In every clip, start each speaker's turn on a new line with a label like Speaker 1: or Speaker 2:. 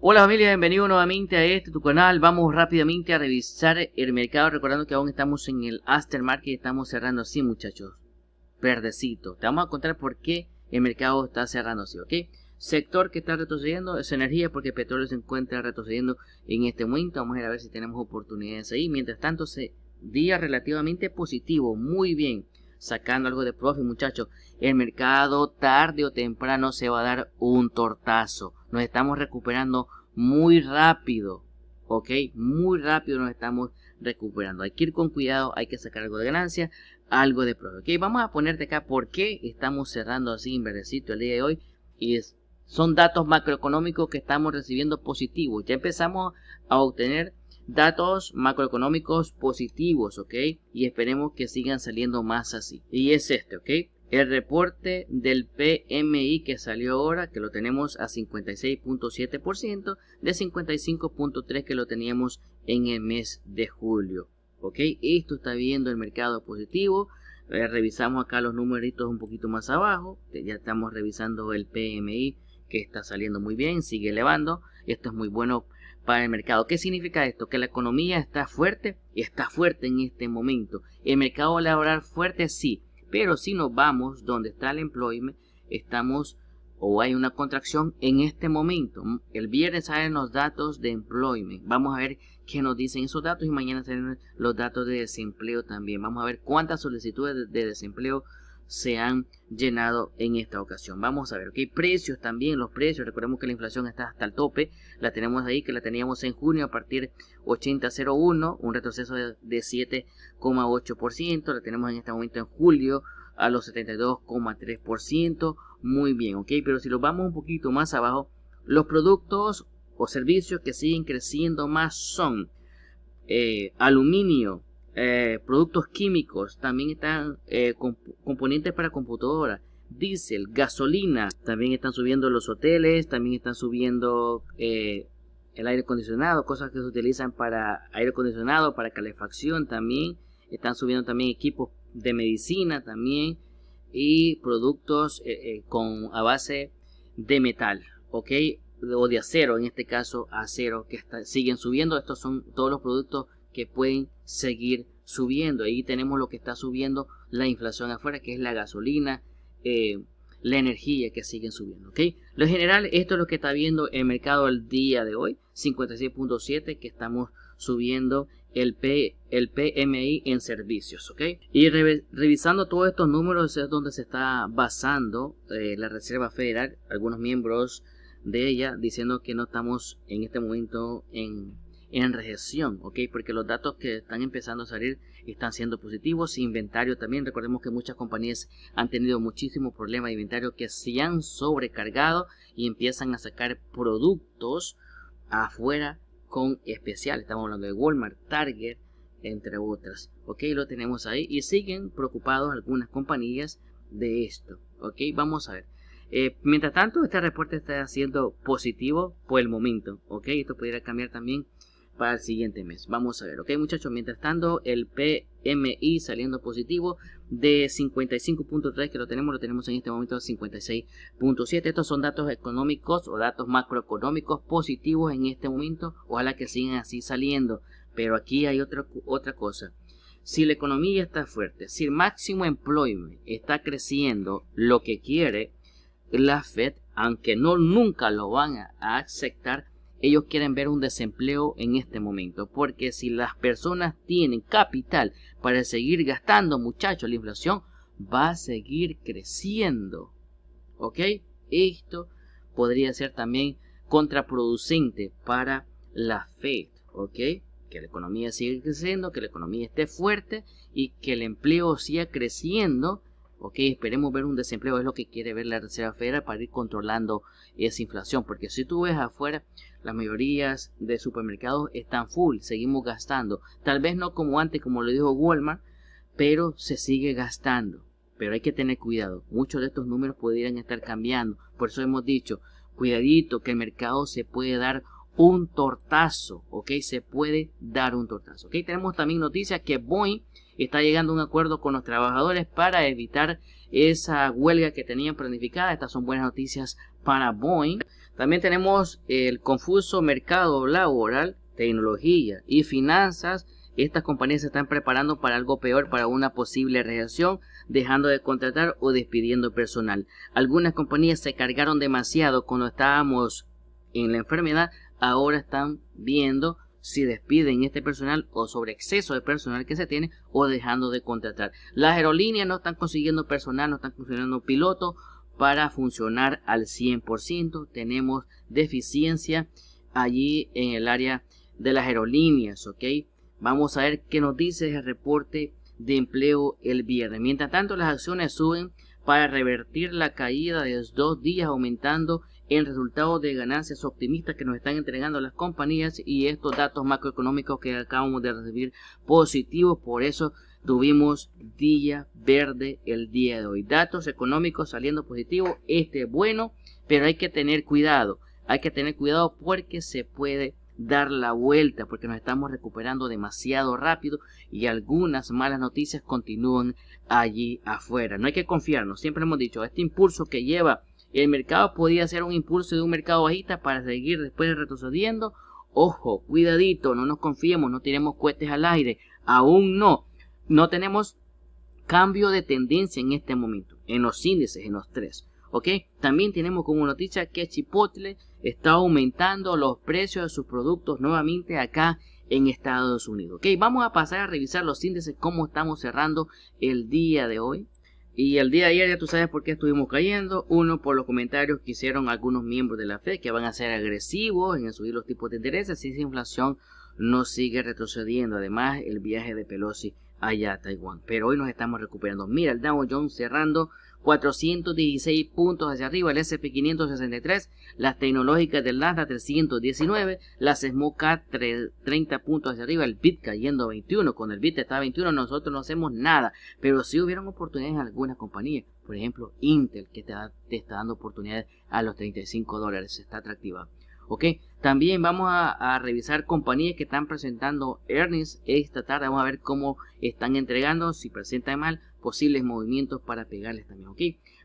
Speaker 1: Hola familia, bienvenido nuevamente a este tu canal. Vamos rápidamente a revisar el mercado, recordando que aún estamos en el aftermarket y estamos cerrando así, muchachos. Verdecito. Te vamos a contar por qué el mercado está cerrando así, ¿ok? Sector que está retrocediendo es energía porque el petróleo se encuentra retrocediendo en este momento. Vamos a a ver si tenemos oportunidades ahí. Mientras tanto, se día relativamente positivo, muy bien sacando algo de profe, muchachos. El mercado tarde o temprano se va a dar un tortazo. Nos estamos recuperando muy rápido. ¿Ok? Muy rápido nos estamos recuperando. Hay que ir con cuidado, hay que sacar algo de ganancia, algo de profe. ¿Ok? Vamos a ponerte acá por qué estamos cerrando así en verdecito el día de hoy. Y es, son datos macroeconómicos que estamos recibiendo positivos. Ya empezamos a obtener datos macroeconómicos positivos, ¿ok? Y esperemos que sigan saliendo más así. Y es este, ¿ok? El reporte del PMI que salió ahora, que lo tenemos a 56.7%, de 55.3% que lo teníamos en el mes de julio. ¿Ok? Esto está viendo el mercado positivo. Eh, revisamos acá los numeritos un poquito más abajo. Eh, ya estamos revisando el PMI que está saliendo muy bien, sigue elevando. Esto es muy bueno para el mercado. ¿Qué significa esto? Que la economía está fuerte y está fuerte en este momento. El mercado laboral fuerte sí, pero si nos vamos donde está el employment, estamos o hay una contracción en este momento. El viernes salen los datos de employment. Vamos a ver qué nos dicen esos datos y mañana salen los datos de desempleo también. Vamos a ver cuántas solicitudes de desempleo se han llenado en esta ocasión. Vamos a ver, ok, precios también, los precios, recordemos que la inflación está hasta el tope, la tenemos ahí, que la teníamos en junio a partir 80.01, un retroceso de, 7,8%, la tenemos en este momento en julio a los 72,3%, muy bien, ok, pero si lo vamos un poquito más abajo, los productos o servicios que siguen creciendo más son eh, aluminio, eh, productos químicos, también están eh, componentes para computadoras, diésel, gasolina, también están subiendo los hoteles, también están subiendo eh, el aire acondicionado, cosas que se utilizan para aire acondicionado, para calefacción también, están subiendo también equipos de medicina también y productos con a base de metal, ¿ok? O de acero, en este caso acero, que siguen subiendo. Estos son todos los productos que pueden seguir subiendo. Ahí tenemos lo que está subiendo la inflación afuera, que es la gasolina, eh, la energía que siguen subiendo. ¿ok? Lo general, esto es lo que está viendo el mercado al día de hoy, 56.7 que estamos subiendo el, P, el PMI en servicios. ¿ok? Y revisando todos estos números es donde se está basando eh, la Reserva Federal, algunos miembros de ella, diciendo que no estamos en este momento en en recesión, ¿ok? Porque los datos que están empezando a salir están siendo positivos. Inventario también, recordemos que muchas compañías han tenido muchísimos problemas de inventario que se han sobrecargado y empiezan a sacar productos afuera con especial. Estamos hablando de Walmart, Target, entre otras. Ok, lo tenemos ahí y siguen preocupados algunas compañías de esto. Ok, vamos a ver. Eh, mientras tanto, este reporte está siendo positivo por el momento. Ok, esto pudiera cambiar también para el siguiente mes. Vamos a ver, ok muchachos, mientras tanto el PMI saliendo positivo de 55.3 que lo tenemos, lo tenemos en este momento 56.7. Estos son datos económicos o datos macroeconómicos positivos en este momento, ojalá que sigan así saliendo, pero aquí hay otra, otra cosa. Si la economía está fuerte, si el máximo employment está creciendo, lo que quiere la Fed, aunque no nunca lo van a aceptar, ellos quieren ver un desempleo en este momento, porque si las personas tienen capital para seguir gastando, muchachos, la inflación va a seguir creciendo. ¿Ok? Esto podría ser también contraproducente para la Fed. ¿Ok? Que la economía siga creciendo, que la economía esté fuerte y que el empleo siga creciendo. ¿ok? Esperemos ver un desempleo, es lo que quiere ver la Reserva Federal para ir controlando esa inflación, porque si tú ves afuera, las mayorías de supermercados están full, seguimos gastando. Tal vez no como antes, como lo dijo Walmart, pero se sigue gastando. Pero hay que tener cuidado, muchos de estos números pudieran estar cambiando. Por eso hemos dicho, cuidadito que el mercado se puede dar un tortazo, ¿ok? Se puede dar un tortazo, ¿ok? Tenemos también noticias que Boeing está llegando a un acuerdo con los trabajadores para evitar esa huelga que tenían planificada. Estas son buenas noticias para Boeing. También tenemos el confuso mercado laboral, tecnología y finanzas. Estas compañías se están preparando para algo peor, para una posible reacción, dejando de contratar o despidiendo personal. Algunas compañías se cargaron demasiado cuando estábamos en la enfermedad, ahora están viendo si despiden este personal o sobre exceso de personal que se tiene o dejando de contratar. Las aerolíneas no están consiguiendo personal, no están consiguiendo pilotos para funcionar al 100%. Tenemos deficiencia allí en el área de las aerolíneas, ¿ok? Vamos a ver qué nos dice el reporte de empleo el viernes. Mientras tanto, las acciones suben para revertir la caída de los dos días, aumentando el resultado de ganancias optimistas que nos están entregando las compañías y estos datos macroeconómicos que acabamos de recibir positivos. Por eso tuvimos día verde el día de hoy. Datos económicos saliendo positivo, este es bueno, pero hay que tener cuidado. Hay que tener cuidado porque se puede dar la vuelta, porque nos estamos recuperando demasiado rápido y algunas malas noticias continúan allí afuera. No hay que confiarnos, siempre hemos dicho, este impulso que lleva el mercado podía ser un impulso de un mercado bajista para seguir después retrocediendo. Ojo, cuidadito, no nos confiemos, no tiremos cohetes al aire, aún no no tenemos cambio de tendencia en este momento, en los índices, en los tres. ¿Ok? También tenemos como noticia que Chipotle está aumentando los precios de sus productos nuevamente acá en Estados Unidos. ¿Ok? Vamos a pasar a revisar los índices, cómo estamos cerrando el día de hoy. Y el día de ayer ya tú sabes por qué estuvimos cayendo. Uno, por los comentarios que hicieron algunos miembros de la FED que van a ser agresivos en subir los tipos de interés si esa inflación no sigue retrocediendo. Además, el viaje de Pelosi allá Taiwán. Pero hoy nos estamos recuperando. Mira el Dow Jones cerrando 416 puntos hacia arriba, el S&P 563, las tecnológicas del Nasdaq 319, las SMOCA 30 puntos hacia arriba, el BIT cayendo 21, con el BIT está 21, nosotros no hacemos nada, pero si hubieron oportunidades en algunas compañías, por ejemplo Intel que te, está dando oportunidades a los 35 dólares, está atractiva. También vamos a, revisar compañías que están presentando earnings esta tarde. Vamos a ver cómo están entregando, si presentan mal, posibles movimientos para pegarles también, ¿ok?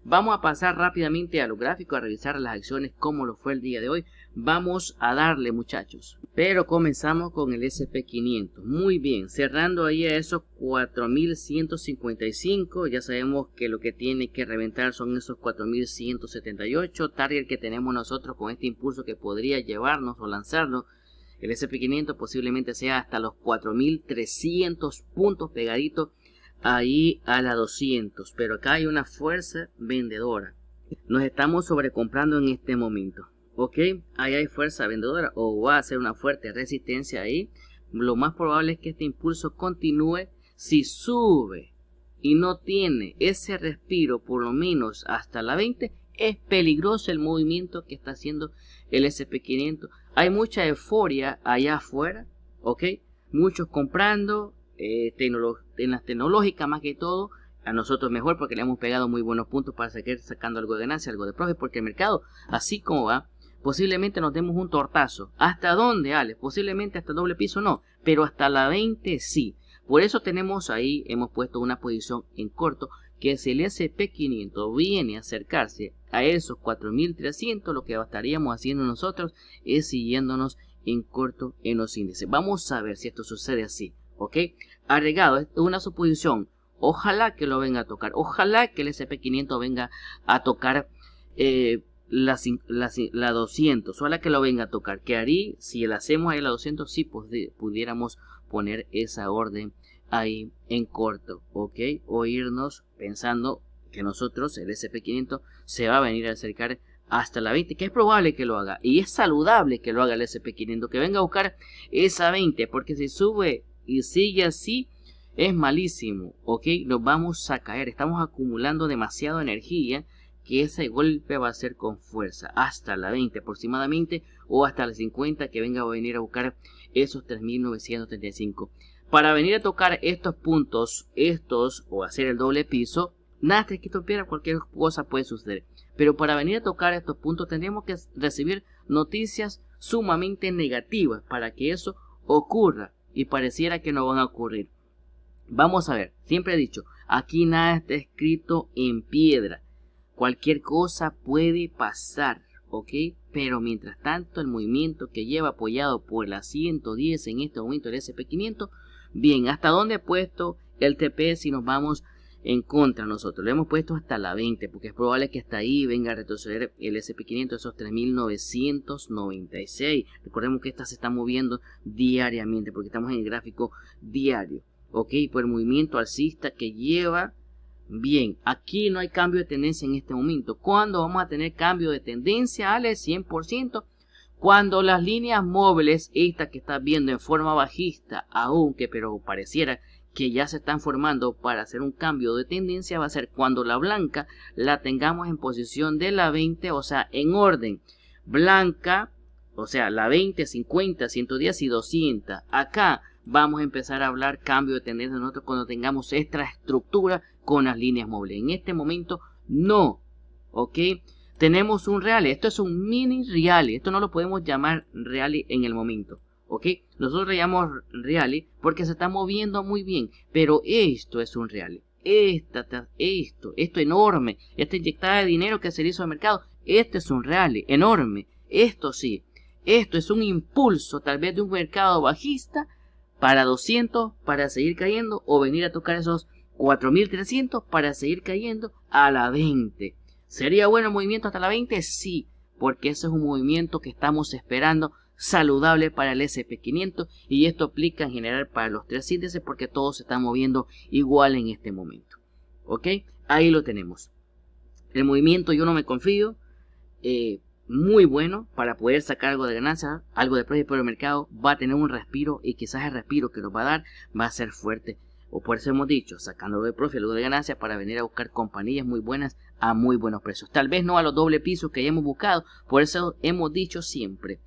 Speaker 1: Vamos a pasar rápidamente a lo gráfico a revisar las acciones, como lo fue el día de hoy. Vamos a darle muchachos. Pero comenzamos con el SP500. Muy bien, cerrando ahí a esos 4155. Ya sabemos que lo que tiene que reventar son esos 4178. Target que tenemos nosotros con este impulso que podría llevarnos o lanzarnos. El SP500 posiblemente sea hasta los 4300 puntos pegaditos ahí a la 200, pero acá hay una fuerza vendedora. Nos estamos sobrecomprando en este momento. Ok, ahí hay fuerza vendedora o va a ser una fuerte resistencia ahí. Lo más probable es que este impulso continúe si sube y no tiene ese respiro por lo menos hasta la 20. Es peligroso el movimiento que está haciendo el SP500. Hay mucha euforia allá afuera, ok. Muchos comprando, eh, en las tecnológicas más que todo, a nosotros mejor porque le hemos pegado muy buenos puntos para seguir sacando algo de ganancia, algo de profe porque el mercado, así como va, posiblemente nos demos un tortazo. ¿Hasta dónde, Alex? Posiblemente hasta doble piso no, pero hasta la 20 sí. Por eso tenemos ahí, hemos puesto una posición en corto, que si el SP500 viene a acercarse a esos 4300, lo que estaríamos haciendo nosotros es siguiéndonos en corto en los índices. Vamos a ver si esto sucede así, ¿ok? Agregado es una suposición. Ojalá que lo venga a tocar, ojalá que el SP500 venga a tocar eh, la, la, 200, ojalá que lo venga a tocar. Que ahí, si la hacemos ahí la 200, sí pues, pudiéramos poner esa orden ahí en corto, ¿ok? O irnos pensando que nosotros, el SP500, se va a venir a acercar hasta la 20, que es probable que lo haga. Y es saludable que lo haga el SP500, que venga a buscar esa 20, porque si sube y sigue así, es malísimo, ¿ok? Nos vamos a caer, estamos acumulando demasiada energía que ese golpe va a ser con fuerza, hasta la 20 aproximadamente, o hasta la 50 que venga a venir a buscar esos 3.935. Para venir a tocar estos puntos, estos, o hacer el doble piso, nada que topiera. cualquier cosa puede suceder. Pero para venir a tocar estos puntos Tenemos que recibir noticias sumamente negativas para que eso ocurra y pareciera que no van a ocurrir. Vamos a ver, siempre he dicho, aquí nada está escrito en piedra. Cualquier cosa puede pasar, ¿ok? Pero mientras tanto, el movimiento que lleva apoyado por la 110 en este momento el SP500, bien, ¿hasta dónde he puesto el TP si nos vamos en contra nosotros. lo hemos puesto hasta la 20 porque es probable que hasta ahí venga a retroceder el SP500 esos 3.996. Recordemos que esta se está moviendo diariamente porque estamos en el gráfico diario. Ok, por el movimiento alcista que lleva bien. Aquí no hay cambio de tendencia en este momento. ¿Cuándo vamos a tener cambio de tendencia? Ale, 100%. Cuando las líneas móviles, esta que estás viendo en forma bajista, aunque pero pareciera que ya se están formando para hacer un cambio de tendencia va a ser cuando la blanca la tengamos en posición de la 20, o sea, en orden. Blanca, o sea, la 20, 50, 110 y 200. Acá vamos a empezar a hablar cambio de tendencia nosotros cuando tengamos esta estructura con las líneas móviles. En este momento no, ¿ok? Tenemos un real, esto es un mini real, esto no lo podemos llamar real en el momento. ¿ok? Nosotros le llamamos rally porque se está moviendo muy bien, pero esto es un real. Esta, esto, esto enorme, esta inyectada de dinero que se le hizo al mercado, este es un real enorme. Esto sí, esto es un impulso tal vez de un mercado bajista para 200 para seguir cayendo o venir a tocar esos 4.300 para seguir cayendo a la 20. ¿Sería bueno el movimiento hasta la 20? Sí, porque ese es un movimiento que estamos esperando saludable para el SP500 y esto aplica en general para los tres índices porque todos se están moviendo igual en este momento. ¿Ok? Ahí lo tenemos. El movimiento yo no me confío. Eh, muy bueno para poder sacar algo de ganancia, algo de precio por el mercado, va a tener un respiro y quizás el respiro que nos va a dar va a ser fuerte. O por eso hemos dicho, sacándolo de profe, algo de ganancia para venir a buscar compañías muy buenas a muy buenos precios. Tal vez no a los doble pisos que hayamos buscado, por eso hemos dicho siempre,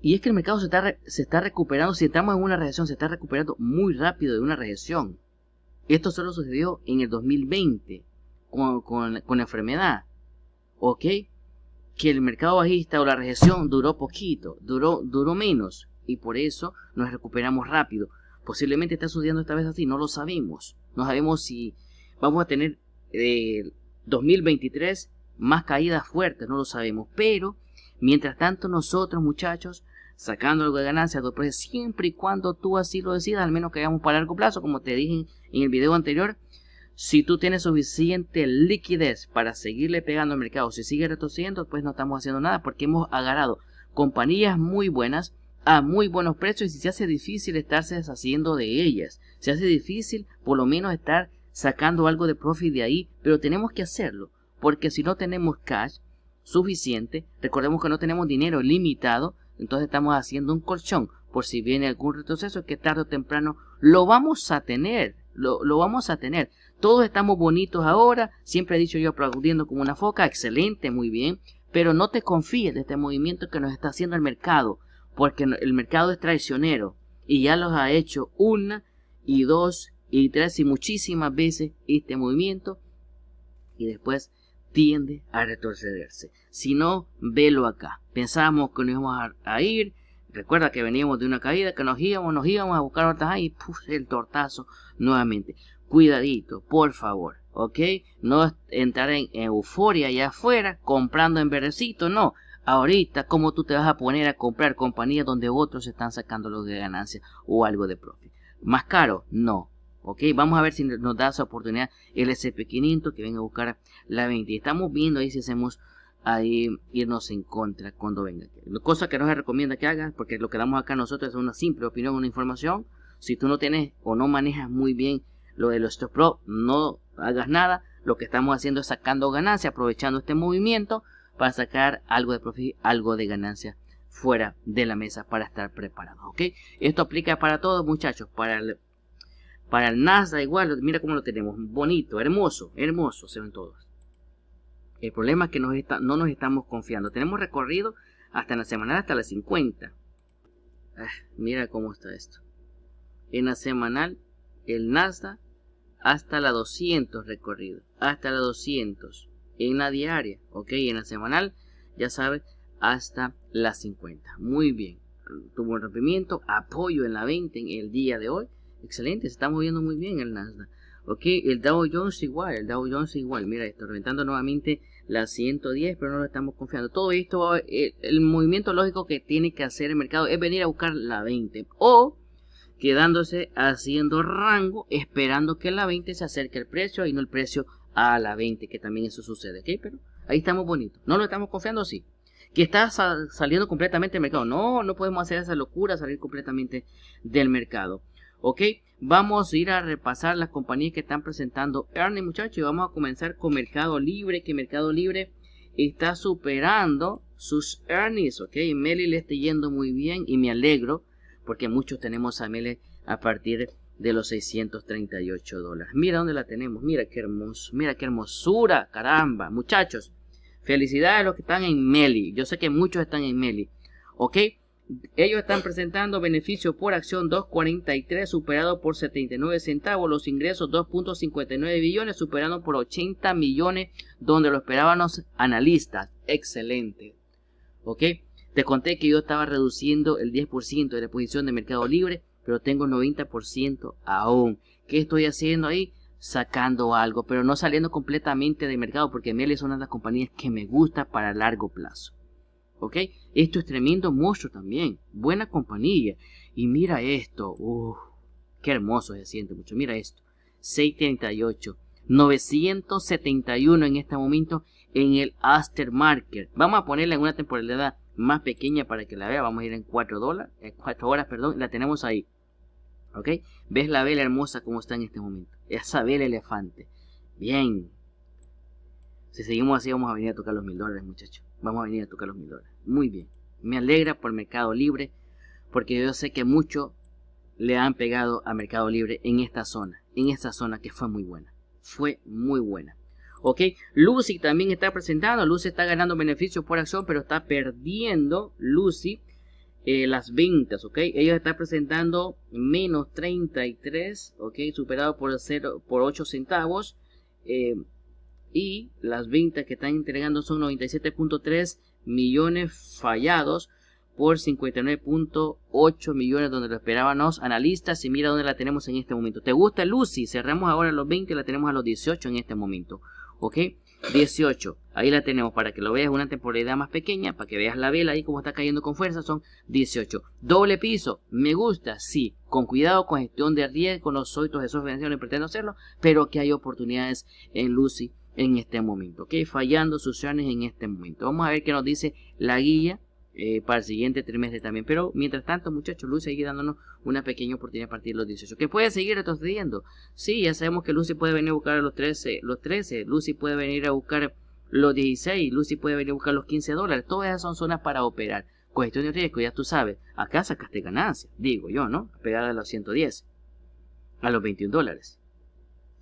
Speaker 1: y es que el mercado se está, se está recuperando, si estamos en una recesión, se está recuperando muy rápido de una recesión. Esto solo sucedió en el 2020 con, la enfermedad. ¿Ok? Que el mercado bajista o la recesión duró poquito, duró, duró menos y por eso nos recuperamos rápido. Posiblemente está sucediendo esta vez así, no lo sabemos. No sabemos si vamos a tener eh, 2023 más caídas fuertes, no lo sabemos. Pero Mientras tanto, nosotros, muchachos, sacando algo de ganancia siempre y cuando tú así lo decidas, al menos que hagamos para largo plazo, como te dije en el video anterior, si tú tienes suficiente liquidez para seguirle pegando al mercado, si sigue retrocediendo, pues no estamos haciendo nada porque hemos agarrado compañías muy buenas a muy buenos precios y se hace difícil estarse deshaciendo de ellas. Se hace difícil por lo menos estar sacando algo de profit de ahí, pero tenemos que hacerlo porque si no tenemos cash, suficiente. Recordemos que no tenemos dinero limitado, entonces estamos haciendo un colchón por si viene algún retroceso que tarde o temprano lo vamos a tener, lo, lo vamos a tener. Todos estamos bonitos ahora, siempre he dicho yo aplaudiendo como una foca, excelente, muy bien, pero no te confíes de este movimiento que nos está haciendo el mercado, porque el mercado es traicionero y ya los ha hecho una y dos y tres y muchísimas veces este movimiento y después tiende a retrocederse. Si no, velo acá. Pensábamos que nos íbamos a, ir. Recuerda que veníamos de una caída, que nos íbamos, nos íbamos a buscar otras ahí. Puse el tortazo nuevamente. Cuidadito, por favor. ¿Ok? No entrar en euforia allá afuera, comprando en verdecito, no. Ahorita, ¿cómo tú te vas a poner a comprar compañías donde otros están sacando los de ganancia o algo de profit? ¿Más caro? No. Ok, vamos a ver si nos da esa oportunidad el SP500 que venga a buscar la 20. Estamos viendo ahí si hacemos ahí irnos en contra cuando venga. Cosa que no se recomienda que hagas porque lo que damos acá nosotros es una simple opinión, una información. Si tú no tienes o no manejas muy bien lo de los stop pro, no hagas nada. Lo que estamos haciendo es sacando ganancia, aprovechando este movimiento para sacar algo de algo de ganancia fuera de la mesa para estar preparado ¿ok? Esto aplica para todos muchachos, para el para el NASA igual, mira cómo lo tenemos. Bonito, hermoso, hermoso se ven todos. El problema es que está, no nos estamos confiando. Tenemos recorrido hasta en la semanal hasta las 50. Ah, mira cómo está esto. En la semanal, el NASA hasta la 200 recorrido. Hasta la 200. En la diaria, ok. En la semanal, ya sabes, hasta las 50. Muy bien. Tuvo un rompimiento, apoyo en la venta en el día de hoy Excelente, se está moviendo muy bien el Nasdaq. Ok, el Dow Jones igual, el Dow Jones igual. Mira, está reventando nuevamente la 110, pero no lo estamos confiando. Todo esto, eh, el, movimiento lógico que tiene que hacer el mercado es venir a buscar la 20 o quedándose haciendo rango, esperando que la 20 se acerque el precio y no el precio a la 20, que también eso sucede. Ok, pero ahí estamos bonitos. No lo estamos confiando, sí. Que está saliendo completamente del mercado. No, no podemos hacer esa locura, salir completamente del mercado. Ok, vamos a ir a repasar las compañías que están presentando earnings, muchachos. Y vamos a comenzar con Mercado Libre, que Mercado Libre está superando sus earnings, ok. Meli le está yendo muy bien y me alegro porque muchos tenemos a Meli a partir de los 638 dólares. Mira dónde la tenemos, mira qué hermoso, mira qué hermosura, caramba, muchachos. Felicidades a los que están en Meli. Yo sé que muchos están en Meli. ¿Ok? Ellos están presentando beneficio por acción 2.43 superado por 79 centavos, los ingresos 2.59 billones superando por 80 millones donde lo esperaban los analistas. Excelente. ¿Ok? Te conté que yo estaba reduciendo el 10% de la posición de Mercado Libre, pero tengo 90% aún. ¿Qué estoy haciendo ahí? Sacando algo, pero no saliendo completamente de mercado porque Mel es una de las compañías que me gusta para largo plazo. ¿ok? Esto es tremendo monstruo también, buena compañía. Y mira esto, qué hermoso se siente mucho, mira esto, 638, 971 en este momento en el Aster Marker Vamos a ponerla en una temporalidad más pequeña para que la vea, vamos a ir en 4 dólares, 4 horas, perdón, la tenemos ahí. ¿Ok? ¿Ves la vela hermosa como está en este momento? Esa vela elefante. Bien. Si seguimos así vamos a venir a tocar los mil dólares, muchachos vamos a venir a tocar los mil dólares. Muy bien. Me alegra por Mercado Libre, porque yo sé que mucho le han pegado a Mercado Libre en esta zona, en esta zona que fue muy buena. Fue muy buena. ¿ok? Lucy también está presentando, Lucy está ganando beneficios por acción, pero está perdiendo Lucy eh, las ventas, ¿ok? ellos están presentando menos 33, ¿ok? Superado por, 0, por 8 centavos. Eh, y las ventas que están entregando son 97.3 millones fallados por 59.8 millones donde lo esperábamos los analistas y mira dónde la tenemos en este momento. ¿Te gusta Lucy? Cerramos ahora los 20 la tenemos a los 18 en este momento. ¿Ok? 18. Ahí la tenemos para que lo veas una temporalidad más pequeña, para que veas la vela ahí como está cayendo con fuerza, son 18. Doble piso, me gusta, sí, con cuidado, con gestión de riesgo, no soy tu Jesús Veneciano no pretendo hacerlo, pero que hay oportunidades en Lucy en este momento, ¿ok? Fallando sus en este momento. Vamos a ver qué nos dice la guía eh, para el siguiente trimestre también. Pero mientras tanto, muchachos, Lucy sigue dándonos una pequeña oportunidad a partir de los 18. Que puede seguir retrocediendo. Sí, ya sabemos que Lucy puede venir a buscar los 13, los 13. Lucy puede venir a buscar los 16. Lucy puede venir a buscar los 15 dólares. Todas esas son zonas para operar. Cuestión de riesgo, ya tú sabes. Acá sacaste ganancia, digo yo, ¿no? Pegada a los 110. A los 21 dólares.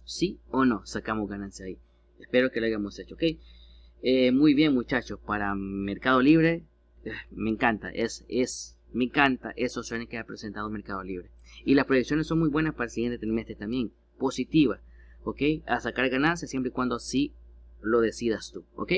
Speaker 1: ¿Sí o no? Sacamos ganancia ahí. Espero que lo hayamos hecho, ¿ok? Eh, muy bien, muchachos. Para Mercado Libre, eh, me encanta. Es, es, me encanta esos opciones que ha presentado Mercado Libre. Y las proyecciones son muy buenas para el siguiente trimestre también. positiva, ¿ok? A sacar ganancias siempre y cuando así lo decidas tú, ¿ok?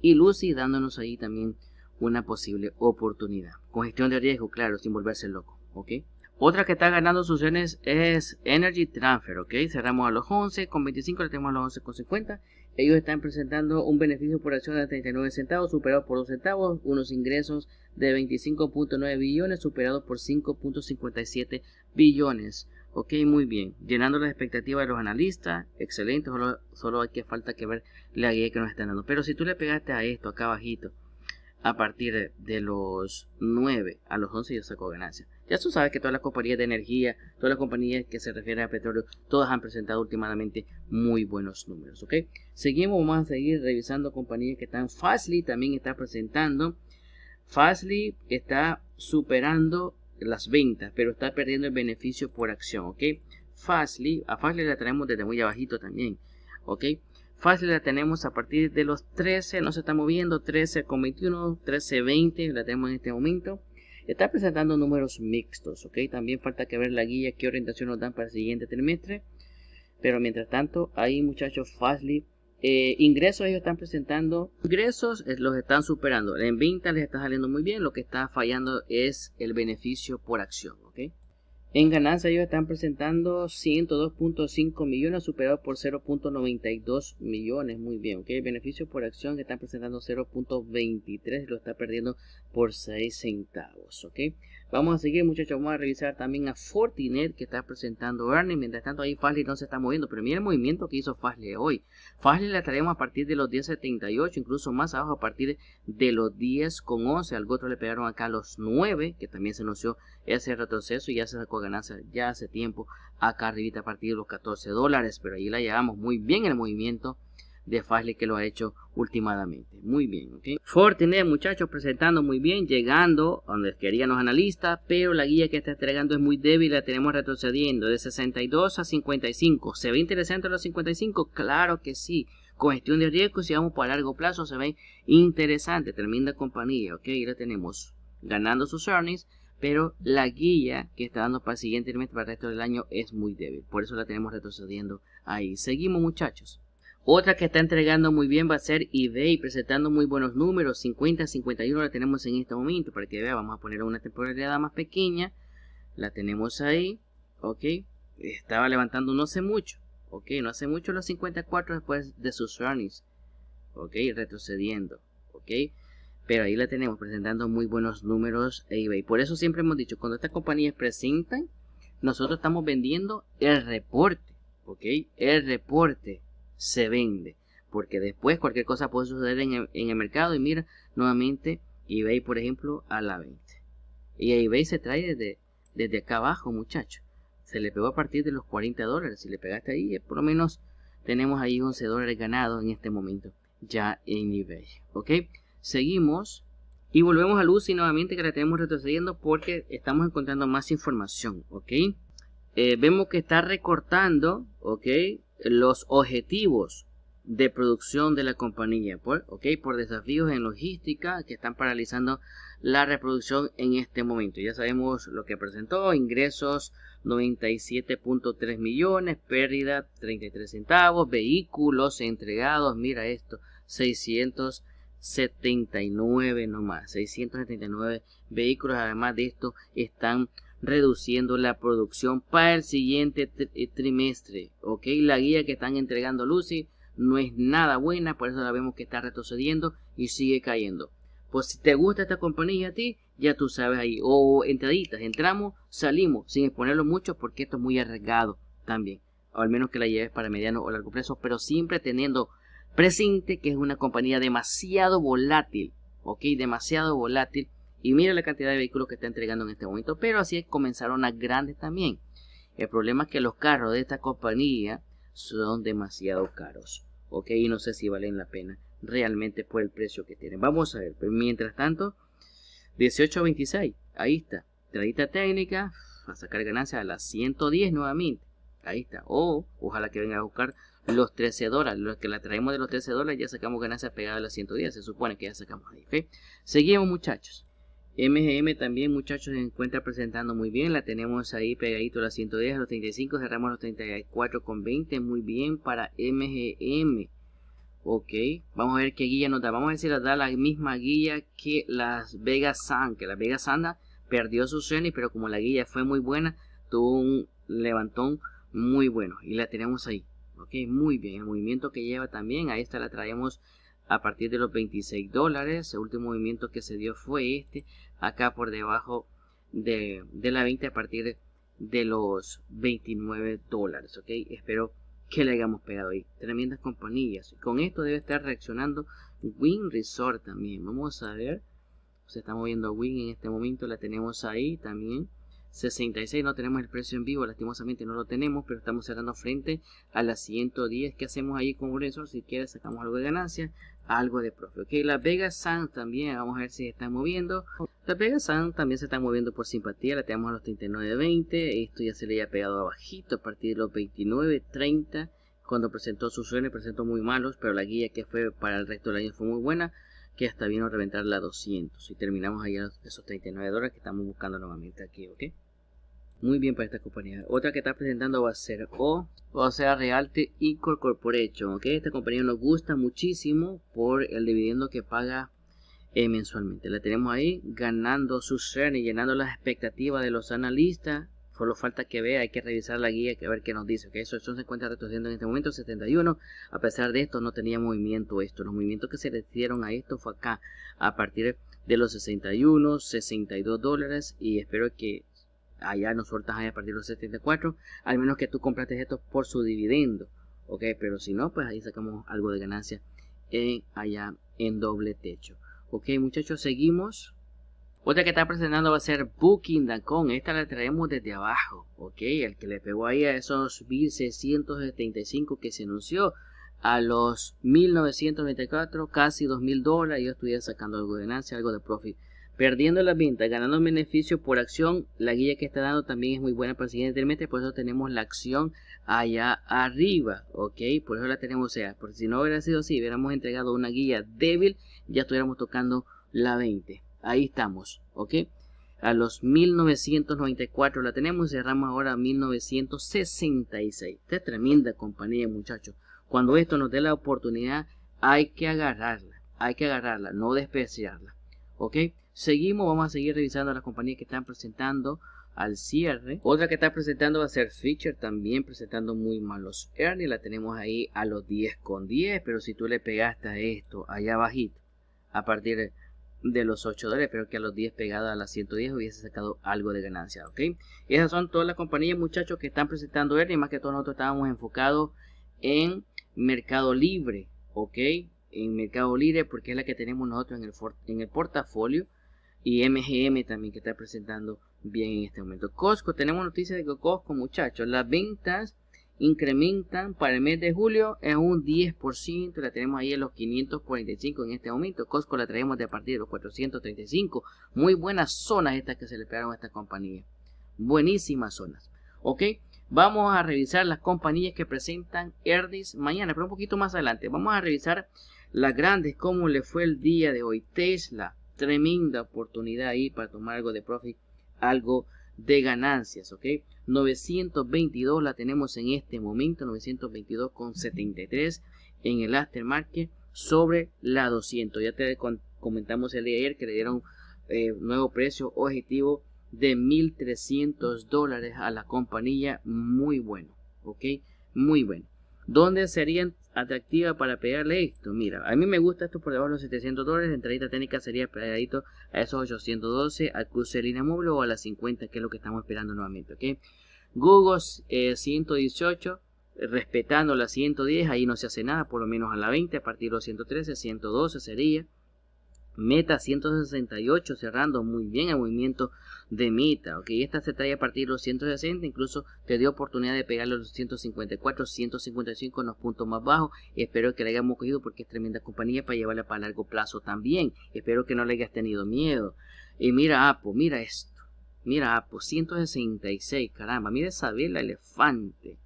Speaker 1: Y Lucy dándonos ahí también una posible oportunidad. Con gestión de riesgo, claro, sin volverse loco, ¿ok? Otra que está ganando sus es Energy Transfer, ¿ok? Cerramos a los 11 con 25, le tenemos a los 11 con 50. Ellos están presentando un beneficio por acción de 39 centavos, superado por 2 centavos, unos ingresos de 25.9 billones, superados por 5.57 billones. Ok, muy bien. Llenando las expectativas de los analistas, excelente, solo, solo hay que falta que ver la guía que nos están dando. Pero si tú le pegaste a esto acá bajito, a partir de, los 9 a los 11 yo sacó ganancia. Ya tú sabes que todas las compañías de energía, todas las compañías que se refieren a petróleo, todas han presentado últimamente muy buenos números, ¿ok? Seguimos, vamos a seguir revisando compañías que están. Fastly también está presentando. Fastly está superando las ventas, pero está perdiendo el beneficio por acción, ¿ok? Fastly, a Fastly la tenemos desde muy abajito también, ¿ok? Fastly la tenemos a partir de los 13, no se está moviendo, 13,21, 13,20 la tenemos en este momento. Está presentando números mixtos, ¿ok? También falta que ver la guía, qué orientación nos dan para el siguiente trimestre. Pero mientras tanto, ahí muchachos, Fastly, eh, ingresos ellos están presentando, ingresos eh, los están superando. En venta les está saliendo muy bien, lo que está fallando es el beneficio por acción, ¿ok? En ganancia ellos están presentando 102.5 millones, superados por 0.92 millones. Muy bien, ok. beneficio por acción que están presentando 0.23, lo está perdiendo por 6 centavos, ok. Vamos a seguir muchachos, vamos a revisar también a Fortinet que está presentando Ernie. Mientras tanto ahí Fazley no se está moviendo, pero mira el movimiento que hizo Fazley hoy. Fazley la traemos a partir de los 10.78, incluso más abajo a partir de los con 10.11. Al otro le pegaron acá los 9, que también se anunció ese retroceso y ya se sacó ganancia ya hace tiempo acá arribita a partir de los 14 dólares. Pero ahí la llevamos muy bien el movimiento de fácil que lo ha hecho últimamente. Muy bien, ¿ok? Fortinet, muchachos, presentando muy bien, llegando donde querían los analistas, pero la guía que está entregando es muy débil, la tenemos retrocediendo de 62 a 55. ¿Se ve interesante los 55? Claro que sí. Con gestión de riesgo si vamos para largo plazo, se ve interesante. Tremenda compañía, ¿ok? Y la tenemos ganando sus earnings, pero la guía que está dando para el siguiente trimestre para el resto del año, es muy débil. Por eso la tenemos retrocediendo ahí. Seguimos, muchachos. Otra que está entregando muy bien va a ser eBay, presentando muy buenos números. 50, 51 la tenemos en este momento. Para que vea, vamos a poner una temporalidad más pequeña. La tenemos ahí. Ok. Estaba levantando no hace mucho. Ok, no hace mucho los 54 después de sus earnings, Ok, retrocediendo. Ok. Pero ahí la tenemos presentando muy buenos números eBay. Por eso siempre hemos dicho, cuando estas compañías presentan, nosotros estamos vendiendo el reporte. ¿Ok? El reporte se vende. Porque después cualquier cosa puede suceder en el, mercado y mira nuevamente eBay, por ejemplo, a la 20. Y eBay se trae desde, desde acá abajo, muchachos. Se le pegó a partir de los 40 dólares. Si le pegaste ahí, eh, por lo menos tenemos ahí 11 dólares ganados en este momento. Ya en eBay. ¿Ok? Seguimos. Y volvemos a Lucy nuevamente que la tenemos retrocediendo porque estamos encontrando más información. ¿Ok? Eh, vemos que está recortando. ¿Ok? los objetivos de producción de la compañía, por, pues, okay, por desafíos en logística que están paralizando la reproducción en este momento. Ya sabemos lo que presentó, ingresos 97.3 millones, pérdida 33 centavos, vehículos entregados, mira esto, 679 nomás, 679 vehículos, además de esto están reduciendo la producción para el siguiente eh, trimestre. ¿ok? La guía que están entregando Lucy no es nada buena, por eso la vemos que está retrocediendo y sigue cayendo. Pues si te gusta esta compañía a ti, ya tú sabes ahí. O entraditas, entramos, salimos, sin exponerlo mucho porque esto es muy arriesgado también. O al menos que la lleves para mediano o largo plazo, pero siempre teniendo presente que es una compañía demasiado volátil, ¿ok? Demasiado volátil y mira la cantidad de vehículos que está entregando en este momento, pero así comenzaron a grandes también. El problema es que los carros de esta compañía son demasiado caros, ¿ok? Y no sé si valen la pena realmente por el precio que tienen. Vamos a ver, pero mientras tanto, 18.26, ahí está. Tradita técnica, a sacar ganancias a las 110 nuevamente. Ahí está. O ojalá que vengan a buscar los 13 dólares. Los que la traemos de los 13 dólares ya sacamos ganancias pegadas a las 110. Se supone que ya sacamos ahí. Seguimos muchachos. MGM también, muchachos, se encuentra presentando muy bien. La tenemos ahí pegadito a los 110, a los 35. Cerramos los 34 con 20. Muy bien para MGM. Ok, vamos a ver qué guía nos da. Vamos a decir si nos da la misma guía que Las Vegas San Que Las Vegas Sanda perdió su cenis, pero como la guía fue muy buena, tuvo un levantón muy bueno. Y la tenemos ahí. Ok, muy bien. El movimiento que lleva también. Ahí está, la traemos a partir de los 26 dólares. El último movimiento que se dio fue este, acá por debajo de, la 20 a partir de, los 29 dólares. Ok, espero que le hayamos pegado ahí. Tremendas compañías. Con esto debe estar reaccionando Win Resort también. Vamos a ver. Se está moviendo Win en este momento. La tenemos ahí también. 66 no tenemos el precio en vivo, lastimosamente no lo tenemos, pero estamos cerrando frente a las 110 que hacemos ahí con Resort, si quieres sacamos algo de ganancia, algo de profe. Ok, la Vegas Sun también, vamos a ver si se están moviendo. La Vegas Sun también se está moviendo por simpatía, la tenemos a los 39.20. Esto ya se le ha pegado abajito a partir de los 29.30. Cuando presentó sus sueños, presentó muy malos, pero la guía que fue para el resto del año fue muy buena. Que hasta vino a reventar la 200. Y terminamos allá esos 39 dólares que estamos buscando nuevamente aquí, ¿ok? muy bien para esta compañía. Otra que está presentando va a ser O, o sea, Realte Incorporation, Corporation. Esta compañía nos gusta muchísimo por el dividendo que paga eh, mensualmente. La tenemos ahí ganando su share y llenando las expectativas de los analistas. Solo falta que vea, hay que revisar la guía, que a ver qué nos dice. que Eso, eso se encuentra retrocediendo en este momento, 71. A pesar de esto, no tenía movimiento esto. Los movimientos que se le dieron a esto fue acá, a partir de los 61, 62 dólares. Y espero que allá sueltas sueltas a partir de los 74, al menos que tú compraste esto por su dividendo, ok, pero si no, pues ahí sacamos algo de ganancia en, allá en doble techo. Ok, muchachos, seguimos. Otra que está presentando va a ser Booking.com. Esta la traemos desde abajo. Ok, el que le pegó ahí a esos 1675 que se anunció a los 1924 casi 2000 dólares. Yo estuviera sacando algo de ganancia, algo de profit perdiendo las ventas, ganando beneficio por acción. La guía que está dando también es muy buena para el siguiente por eso tenemos la acción allá arriba, ¿ok? Por eso la tenemos, o sea, porque si no hubiera sido así, hubiéramos entregado una guía débil, ya estuviéramos tocando la 20. Ahí estamos, ¿ok? A los 1994 la tenemos y cerramos ahora a 1966. Esta tremenda compañía, muchachos. Cuando esto nos dé la oportunidad, hay que agarrarla, hay que agarrarla, no despreciarla, ¿ok? Seguimos, vamos a seguir revisando las compañías que están presentando al cierre. Otra que está presentando va a ser Fitcher también presentando muy malos earnings. La tenemos ahí a los 10 con 10, pero si tú le pegaste a esto allá bajito, a partir de los 8 dólares, pero que a los 10 pegada a las 110 hubiese sacado algo de ganancia, ¿ok? esas son todas las compañías, muchachos, que están presentando earnings. Más que todo nosotros estábamos enfocados en Mercado Libre, ¿ok? En Mercado Libre porque es la que tenemos nosotros en el, en el portafolio y MGM también que está presentando bien en este momento. Costco, tenemos noticias de que Costco, muchachos, las ventas incrementan para el mes de julio en un 10%, la tenemos ahí en los 545 en este momento, Costco la traemos de a partir de los 435, muy buenas zonas estas que se le pegaron a esta compañía, buenísimas zonas, ok, vamos a revisar las compañías que presentan Erdis mañana, pero un poquito más adelante, vamos a revisar las grandes, cómo le fue el día de hoy, Tesla, tremenda oportunidad ahí para tomar algo de profit, algo de ganancias, ¿ok? 922 la tenemos en este momento, 922,73 en el aftermarket sobre la 200. Ya te comentamos el día de ayer que le dieron eh, nuevo precio objetivo de 1.300 dólares a la compañía, muy bueno, ¿ok? Muy bueno. ¿Dónde serían atractiva para pegarle esto. Mira, a mí me gusta esto por debajo de los 700 dólares. La entradita técnica sería pegadito a esos 812, al cruce de o a las 50, que es lo que estamos esperando nuevamente. ¿ok? Google 118, eh, respetando la 110, ahí no se hace nada, por lo menos a la 20, a partir de los 113, 112 sería. Meta 168 cerrando muy bien el movimiento de Mita. Ok, esta se trae a partir de los 160, incluso te dio oportunidad de pegarle los 154, 155 en los puntos más bajos. Espero que la hayamos cogido porque es tremenda compañía para llevarla para largo plazo también. Espero que no le hayas tenido miedo. Y mira, Apo, mira esto. Mira, Apo, 166, caramba, mira esa vela elefante.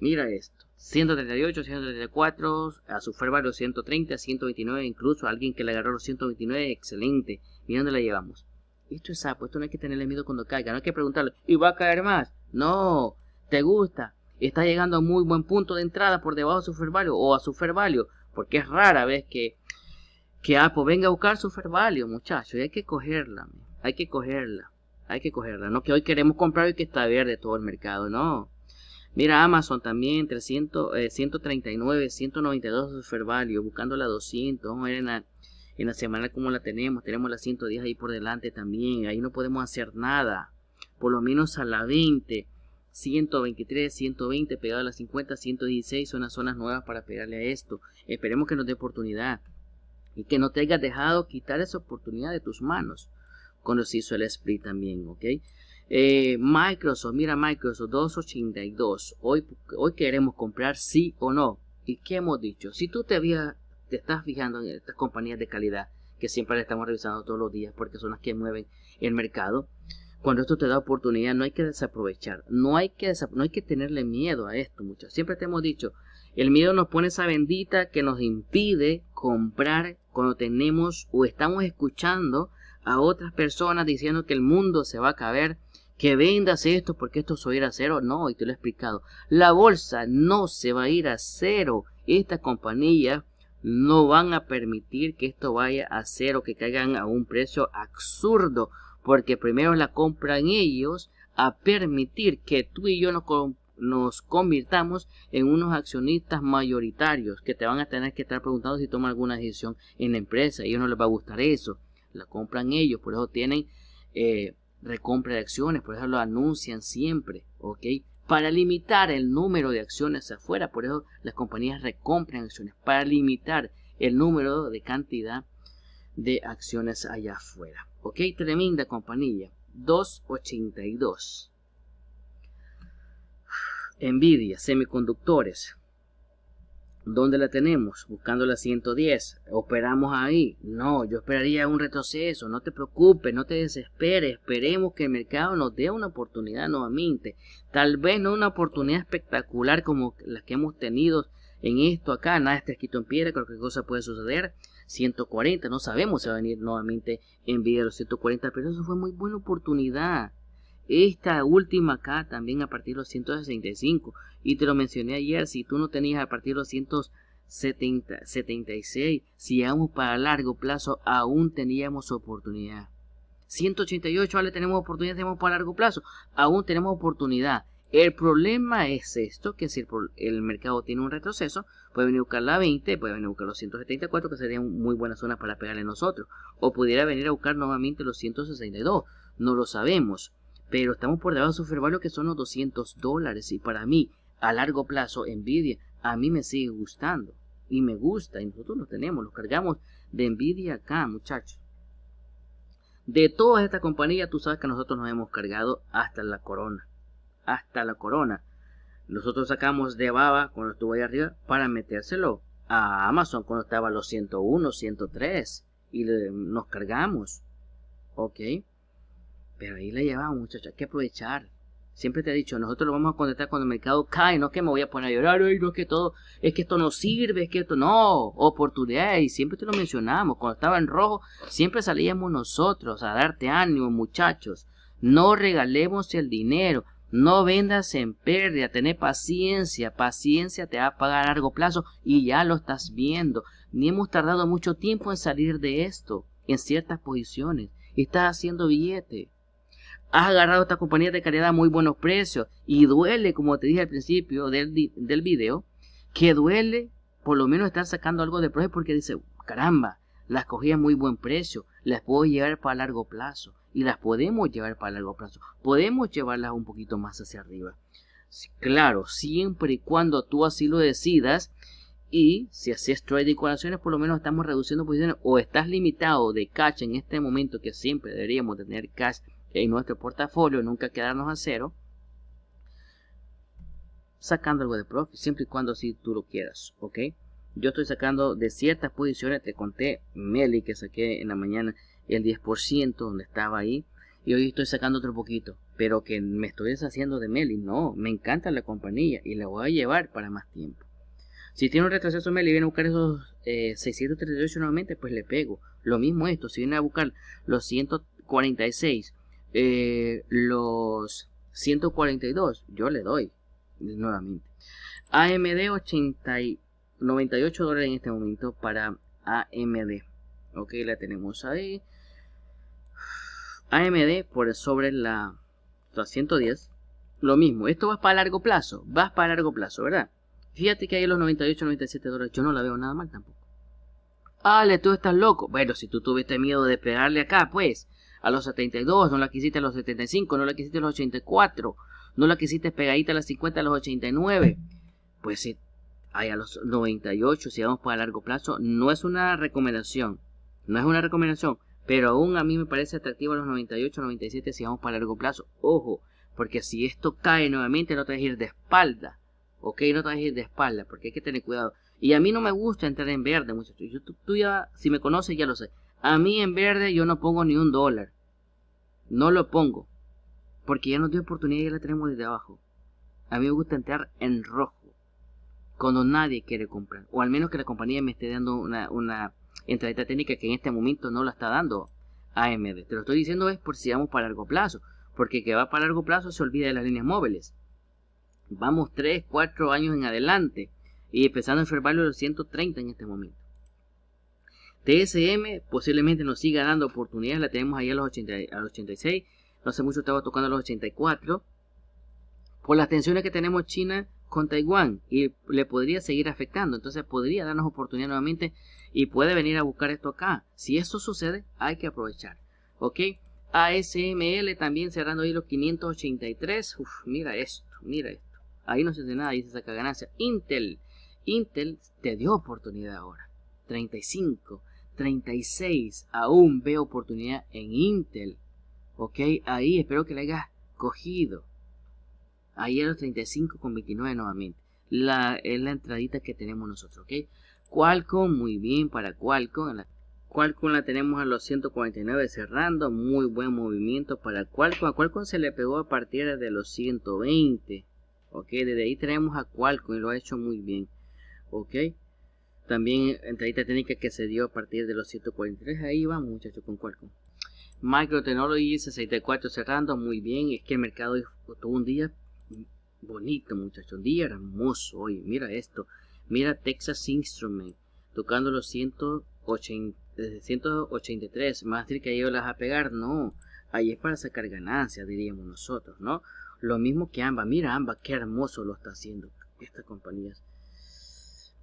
Speaker 1: Mira esto. 138, 134, a su Value 130, 129, incluso alguien que le agarró los 129, excelente. ¿Y dónde la llevamos. Esto es apuesto, esto no hay que tenerle miedo cuando caiga, no hay que preguntarle, ¿y va a caer más? No, te gusta, está llegando a muy buen punto de entrada por debajo de su value o a su value, porque es rara vez que, que Apo venga a buscar su value, muchachos, y hay que cogerla, hay que cogerla, hay que cogerla, no que hoy queremos comprar y que está verde todo el mercado, no. Mira, Amazon también, 300, 139, 192 de fair value, buscando la 200. Vamos a ver en la, semana como la tenemos. Tenemos la 110 ahí por delante también. Ahí no podemos hacer nada. Por lo menos a la 20. 123, 120, pegado a la 50, 116 son las zonas nuevas para pegarle a esto. Esperemos que nos dé oportunidad y que no te hayas dejado quitar esa oportunidad de tus manos cuando se hizo el split también, ¿ok? Eh, Microsoft, mira Microsoft 282, hoy, hoy queremos comprar sí o no. ¿Y qué hemos dicho? Si tú te, había, te estás fijando en estas compañías de calidad, que siempre le estamos revisando todos los días porque son las que mueven el mercado, cuando esto te da oportunidad no hay que desaprovechar, no hay que, no hay que tenerle miedo a esto muchachos. Siempre te hemos dicho, el miedo nos pone esa bendita que nos impide comprar cuando tenemos o estamos escuchando a otras personas diciendo que el mundo se va a caer que vendas esto porque esto se a ir a cero. No, y te lo he explicado. La bolsa no se va a ir a cero. Estas compañías no van a permitir que esto vaya a cero, que caigan a un precio absurdo, porque primero la compran ellos a permitir que tú y yo nos, nos convirtamos en unos accionistas mayoritarios que te van a tener que estar preguntando si toma alguna decisión en la empresa. A ellos no les va a gustar eso. La compran ellos, por eso tienen eh, recompra de acciones, por eso lo anuncian siempre, ¿ok? Para limitar el número de acciones afuera, por eso las compañías recompran acciones, para limitar el número de cantidad de acciones allá afuera, ¿ok? Tremenda compañía, 282. Nvidia, semiconductores, ¿Dónde la tenemos? Buscando la 110. Operamos ahí. No, yo esperaría un retroceso. No te preocupes, no te desesperes. Esperemos que el mercado nos dé una oportunidad nuevamente. Tal vez no una oportunidad espectacular como las que hemos tenido en esto acá. Nada está escrito en piedra, cualquier cosa puede suceder. 140, no sabemos si va a venir nuevamente en los 140, pero eso fue muy buena oportunidad. Esta última acá también a partir de los 165. Y te lo mencioné ayer, si tú no tenías a partir de los 170, 76, si vamos para largo plazo, aún teníamos oportunidad. 188, vale, tenemos oportunidad, tenemos para largo plazo, aún tenemos oportunidad. El problema es esto, que si el, el mercado tiene un retroceso, puede venir a buscar la 20, puede venir a buscar los 174, que serían muy buenas zonas para pegarle a nosotros. O pudiera venir a buscar nuevamente los 162, no lo sabemos pero estamos por debajo de su fair que son los 200 dólares y para mí a largo plazo Nvidia a mí me sigue gustando y me gusta y nosotros lo tenemos, Los cargamos de Nvidia acá muchachos. De todas estas compañías tú sabes que nosotros nos hemos cargado hasta la corona, hasta la corona. Nosotros sacamos de Baba cuando estuvo ahí arriba para metérselo a Amazon cuando estaba los 101, 103 y nos cargamos. Ok. Pero ahí la llevamos, muchachos, hay que aprovechar. Siempre te he dicho, nosotros lo vamos a contestar cuando el mercado cae, no es que me voy a poner a llorar, Ay, no es que todo, es que esto no sirve, es que esto no, oportunidades, y siempre te lo mencionamos, cuando estaba en rojo, siempre salíamos nosotros a darte ánimo, muchachos, no regalemos el dinero, no vendas en pérdida, tener paciencia, paciencia te va a pagar a largo plazo y ya lo estás viendo. Ni hemos tardado mucho tiempo en salir de esto, en ciertas posiciones. Estás haciendo billete. Has agarrado esta compañía de calidad a muy buenos precios y duele, como te dije al principio del, video, que duele por lo menos estar sacando algo de precio porque dice, caramba, las cogí a muy buen precio, las puedo llevar para largo plazo y las podemos llevar para largo plazo, podemos llevarlas un poquito más hacia arriba. Claro, siempre y cuando tú así lo decidas y si haces trade de acciones, por lo menos estamos reduciendo posiciones o estás limitado de cash en este momento que siempre deberíamos tener cash en nuestro portafolio, nunca quedarnos a cero, sacando algo de profit, siempre y cuando así tú lo quieras, ¿ok? Yo estoy sacando de ciertas posiciones, te conté Meli que saqué en la mañana el 10% donde estaba ahí, y hoy estoy sacando otro poquito, pero que me estoy deshaciendo de Meli, no, me encanta la compañía y la voy a llevar para más tiempo. Si tiene un retraso Meli y viene a buscar esos 638 eh, nuevamente, pues le pego. Lo mismo esto, si viene a buscar los 146 eh, los 142, yo le doy nuevamente. AMD 80 98 dólares en este momento para AMD. Ok, la tenemos ahí. AMD por sobre la, 110. Lo mismo, esto va para largo plazo, va para largo plazo, ¿verdad? Fíjate que hay los 98, 97 dólares, yo no la veo nada mal tampoco. Ale, tú estás loco. Bueno, si tú tuviste miedo de pegarle acá, pues, a los 72, no la quisiste a los 75, no la quisiste a los 84, no la quisiste pegadita a las 50, a los 89. Pues si hay a los 98, si vamos para largo plazo, no es una recomendación, no es una recomendación, pero aún a mí me parece atractivo a los 98, 97 si vamos para largo plazo. Ojo, porque si esto cae nuevamente no te vas a ir de espalda, ok, no te vas a ir de espalda, porque hay que tener cuidado. Y a mí no me gusta entrar en verde, muchachos. tú ya, si me conoces, ya lo sé. A mí en verde yo no pongo ni un dólar. No lo pongo. Porque ya nos dio oportunidad y ya la tenemos desde abajo. A mí me gusta entrar en rojo. Cuando nadie quiere comprar. O al menos que la compañía me esté dando una, una entradita técnica que en este momento no la está dando AMD. Te lo estoy diciendo es por si vamos para largo plazo. Porque que va para largo plazo se olvida de las líneas móviles. Vamos 3, 4 años en adelante. Y empezando a enfermarlo de los 130 en este momento. TSM posiblemente nos siga dando oportunidades, la tenemos ahí a los, 86, no sé mucho estaba tocando a los 84, por las tensiones que tenemos China con Taiwán y le podría seguir afectando, entonces podría darnos oportunidad nuevamente y puede venir a buscar esto acá. Si eso sucede, hay que aprovechar, ¿ok? ASML también cerrando ahí los 583, Uf, mira esto, mira esto, ahí no se hace nada, ahí se saca ganancia. Intel, Intel te dio oportunidad ahora, 35, 36 aún veo oportunidad en Intel. Ok, ahí espero que la hayas cogido. Ahí a los 35 con 29 nuevamente. La, es la entradita que tenemos nosotros, ok. Qualcomm, muy bien para Qualcomm. Qualcomm la tenemos a los 149 cerrando. Muy buen movimiento para Qualcomm. A Qualcomm se le pegó a partir de los 120. Ok, desde ahí tenemos a Qualcomm y lo ha hecho muy bien. Ok. También entradita técnica que se dio a partir de los 143. Ahí va, muchachos, con Qualcomm. Microtechnology 64 cerrando muy bien. Es que el mercado tuvo un día bonito, muchachos. Un día hermoso. hoy mira esto. Mira Texas Instrument tocando los 180, 183. Más decir que ahí las a pegar, no. Ahí es para sacar ganancias, diríamos nosotros, ¿no? Lo mismo que AMBA. Mira AMBA, qué hermoso lo está haciendo estas compañías.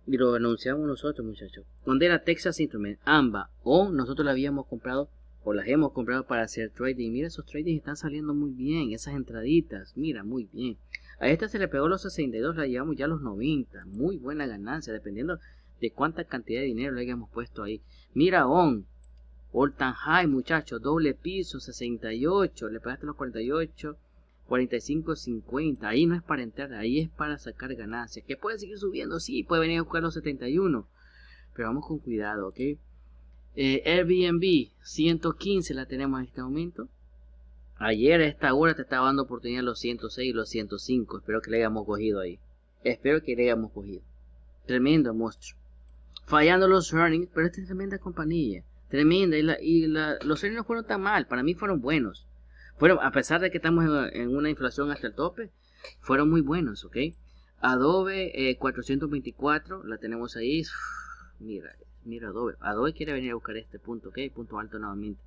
Speaker 1: Y lo anunciamos nosotros, muchachos. era Texas Instruments, ambas. O nosotros la habíamos comprado o las hemos comprado para hacer trading. Mira, esos trading están saliendo muy bien. Esas entraditas, mira, muy bien. A esta se le pegó los 62, la llevamos ya a los 90. Muy buena ganancia, dependiendo de cuánta cantidad de dinero le hayamos puesto ahí. Mira, on. All time high, muchachos. Doble piso, 68. Le pegaste los 48. 45, 50. Ahí no es para entrar, ahí es para sacar ganancias. Que puede seguir subiendo, sí, puede venir a buscar los 71. Pero vamos con cuidado, ¿ok? Eh, Airbnb 115 la tenemos en este momento. Ayer a esta hora te estaba dando oportunidad los 106 y los 105. Espero que le hayamos cogido ahí. Espero que le hayamos cogido. Tremendo monstruo. Fallando los earnings, pero esta es tremenda compañía. Tremenda. Y, la, y los earnings no fueron tan mal. Para mí fueron buenos. Fueron, a pesar de que estamos en, una inflación hasta el tope, fueron muy buenos, ¿ok? Adobe 424, eh, la tenemos ahí. mira, mira Adobe. Adobe quiere venir a buscar este punto, ¿ok? Punto alto nuevamente.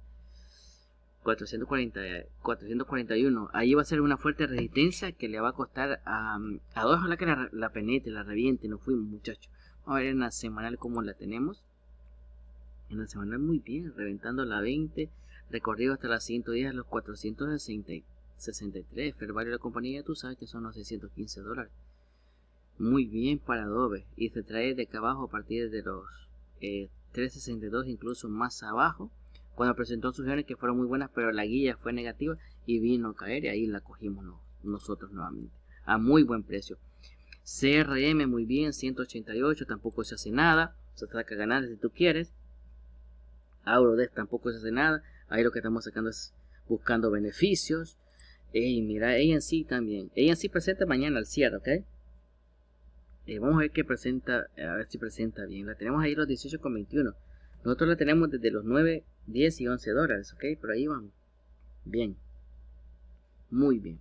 Speaker 1: 440, 441. Ahí va a ser una fuerte resistencia que le va a costar a, mm, Adobe dos. Ojalá que la, penete la reviente. no fuimos, muchachos. Vamos a ver en la semanal cómo la tenemos. En la semanal muy bien, reventando la 20 recorrido hasta las 110 días los 463. El de la compañía, tú sabes que son los 615 dólares. Muy bien para Adobe. Y se trae de acá abajo a partir de los 362, eh, incluso más abajo. Cuando presentó sugerencias que fueron muy buenas, pero la guía fue negativa y vino a caer. Y ahí la cogimos nosotros nuevamente. A muy buen precio. CRM muy bien, 188, tampoco se hace nada. Se de ganar si tú quieres. aurodes tampoco se hace nada. Ahí lo que estamos sacando es buscando beneficios. Y mira, ella en sí también. ella en sí presenta mañana al cierre, ¿ok? Eh, vamos a ver qué presenta, eh, a ver si presenta bien. La tenemos ahí los con 18,21. Nosotros la tenemos desde los 9, 10 y 11 dólares, ¿ok? pero ahí vamos. Bien. Muy bien.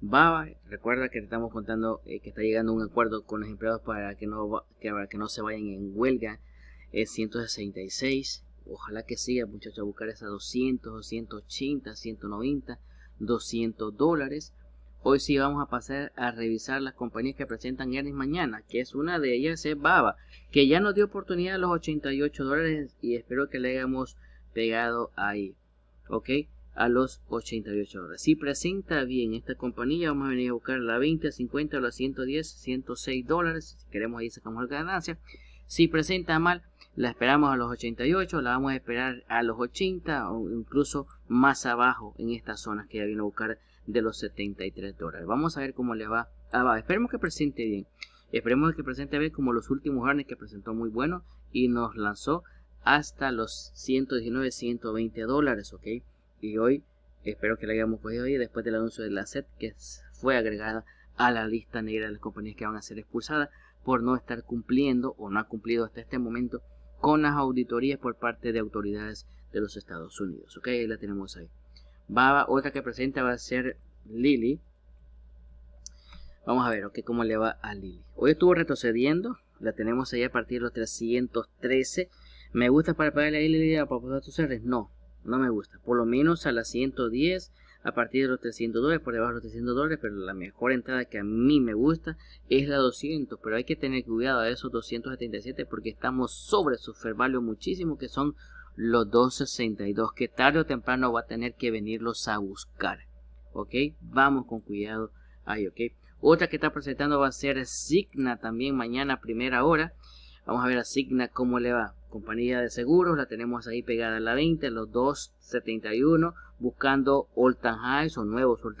Speaker 1: Baba, recuerda que te estamos contando eh, que está llegando un acuerdo con los empleados para que no, que, para que no se vayan en huelga. Es 166 ojalá que siga muchachos a buscar esas 200, 280, 190, 200 dólares. Hoy sí vamos a pasar a revisar las compañías que presentan earnings mañana, que es una de ellas es Baba, que ya nos dio oportunidad a los 88 dólares y espero que le hayamos pegado ahí, ¿ok? A los 88 dólares. Si presenta bien esta compañía, vamos a venir a buscar la 20, 50, o los 110, 106 dólares, si queremos ahí sacamos la ganancia. Si presenta mal, la esperamos a los 88, la vamos a esperar a los 80 o incluso más abajo en estas zonas que ya vino a buscar de los 73 dólares. Vamos a ver cómo le ah, va Esperemos que presente bien. Esperemos que presente bien como los últimos earnings que presentó muy bueno y nos lanzó hasta los 119, 120 dólares, ¿ok? Y hoy espero que la hayamos cogido y después del anuncio de la SET que fue agregada a la lista negra de las compañías que van a ser expulsadas por no estar cumpliendo o no ha cumplido hasta este momento con las auditorías por parte de autoridades de los Estados Unidos. Ok, la tenemos ahí. Va, otra que presenta va a ser Lili, Vamos a ver, ok, cómo le va a Lili, Hoy estuvo retrocediendo, la tenemos ahí a partir de los 313. ¿Me gusta para pagarle a Lili, para propósito de No, no me gusta. Por lo menos a las 110, a partir de los 300 dólares, por debajo de los 300 dólares, pero la mejor entrada que a mí me gusta es la 200, pero hay que tener cuidado a esos 277 porque estamos sobre su fair muchísimo, que son los 262, que tarde o temprano va a tener que venirlos a buscar, ¿ok? Vamos con cuidado ahí, ¿ok? Otra que está presentando va a ser Signa también mañana primera hora. Vamos a ver a Signa cómo le va compañía de seguros, la tenemos ahí pegada a la 20, en los 2.71, buscando all time highs o nuevos all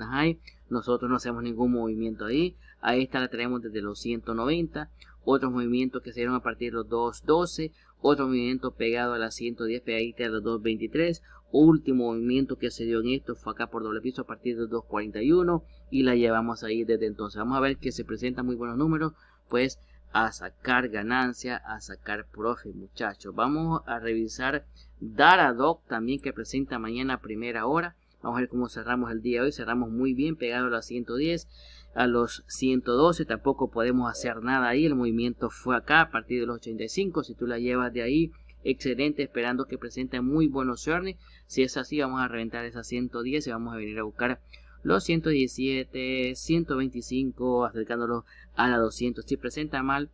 Speaker 1: Nosotros no hacemos ningún movimiento ahí. Ahí esta la tenemos desde los 190. Otros movimientos que se dieron a partir de los 2.12. Otro movimiento pegado a las 110, ahí a los 2.23. Último movimiento que se dio en esto fue acá por doble piso a partir de los 2.41. Y la llevamos ahí desde entonces. Vamos a ver que se presentan muy buenos números. Pues a sacar ganancia, a sacar profe muchachos. Vamos a revisar doc también que presenta mañana primera hora. Vamos a ver cómo cerramos el día hoy. Cerramos muy bien, pegado a los 110, a los 112. Tampoco podemos hacer nada ahí. El movimiento fue acá a partir de los 85. Si tú la llevas de ahí, excelente. Esperando que presente muy buenos earnings. Si es así, vamos a reventar esa 110 y vamos a venir a buscar los 117, 125, acercándolos a la 200. Si presenta mal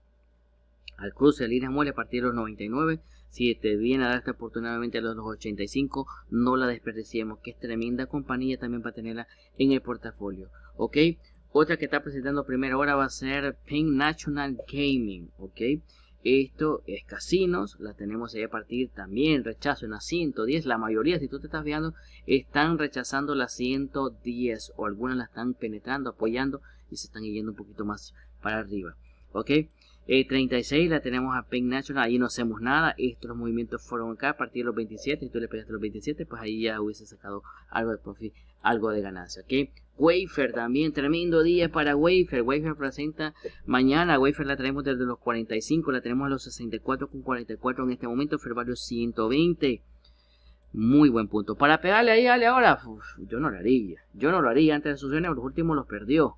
Speaker 1: al cruce de líneas muere a partir de los 99, si te viene a darte oportunamente a los 85, no la desperdiciemos, que es tremenda compañía también para tenerla en el portafolio. ¿Ok? Otra que está presentando primero ahora va a ser Ping National Gaming. ¿Ok? Esto es casinos, la tenemos ahí a partir también, rechazo en la 110. La mayoría, si tú te estás viendo, están rechazando la 110 o algunas la están penetrando, apoyando y se están yendo un poquito más para arriba. ¿Ok? 36 eh, la tenemos a Penn National, ahí no hacemos nada. Estos movimientos fueron acá a partir de los 27. Si tú le pegaste los 27, pues ahí ya hubiese sacado algo de profit, algo de ganancia. ¿Ok? Wafer también, tremendo día para Wafer. Wafer presenta mañana. Wafer la tenemos desde los 45, la tenemos a los 64 con 44 en este momento. Fervario 120. Muy buen punto. Para pegarle ahí, dale ahora. yo no lo haría. Yo no lo haría antes de sus Los últimos los perdió.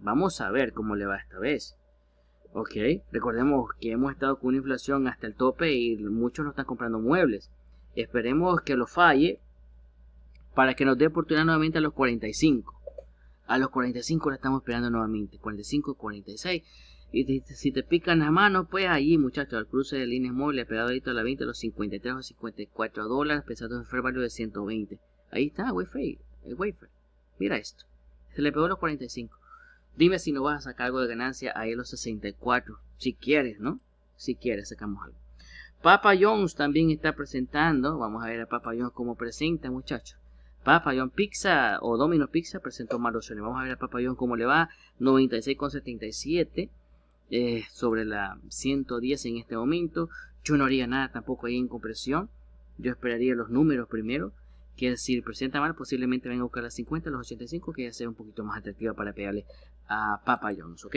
Speaker 1: Vamos a ver cómo le va esta vez. Ok, recordemos que hemos estado con una inflación hasta el tope y muchos no están comprando muebles. Esperemos que lo falle para que nos dé oportunidad nuevamente a los 45 a los 45 la estamos esperando nuevamente, 45, 46. Y si te pican las manos, pues ahí, muchachos, al cruce de líneas móviles, pegado a la 20, los 53 o 54 dólares, pesados en fair value de 120. Ahí está, wifi el wafer. Mira esto, se le pegó los 45. Dime si no vas a sacar algo de ganancia ahí a los 64, si quieres, ¿no? Si quieres, sacamos algo. Papa Jones también está presentando, vamos a ver a Papa Jones cómo presenta, muchachos. Papa John Pizza o Domino Pizza presentó malos sueños. Vamos a ver a Papa John cómo le va. 96,77 eh, sobre la 110 en este momento. Yo no haría nada tampoco ahí en compresión. Yo esperaría los números primero. Que si presenta mal, posiblemente venga a buscar las 50, los 85, que ya sea un poquito más atractiva para pegarle a Papa John's, ¿ok?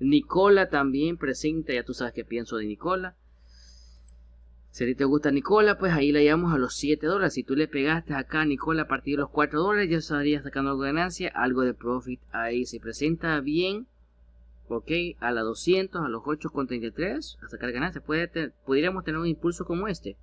Speaker 1: Nicola también presenta, ya tú sabes qué pienso de Nicola. Si a ti te gusta Nicola, pues ahí la llevamos a los 7 dólares. Si tú le pegaste acá a Nicola a partir de los 4 dólares, ya estarías sacando algo ganancia, algo de profit ahí. Se presenta bien, ok, a la 200, a los 8,33, a sacar ganancias. puede tener un impulso como este.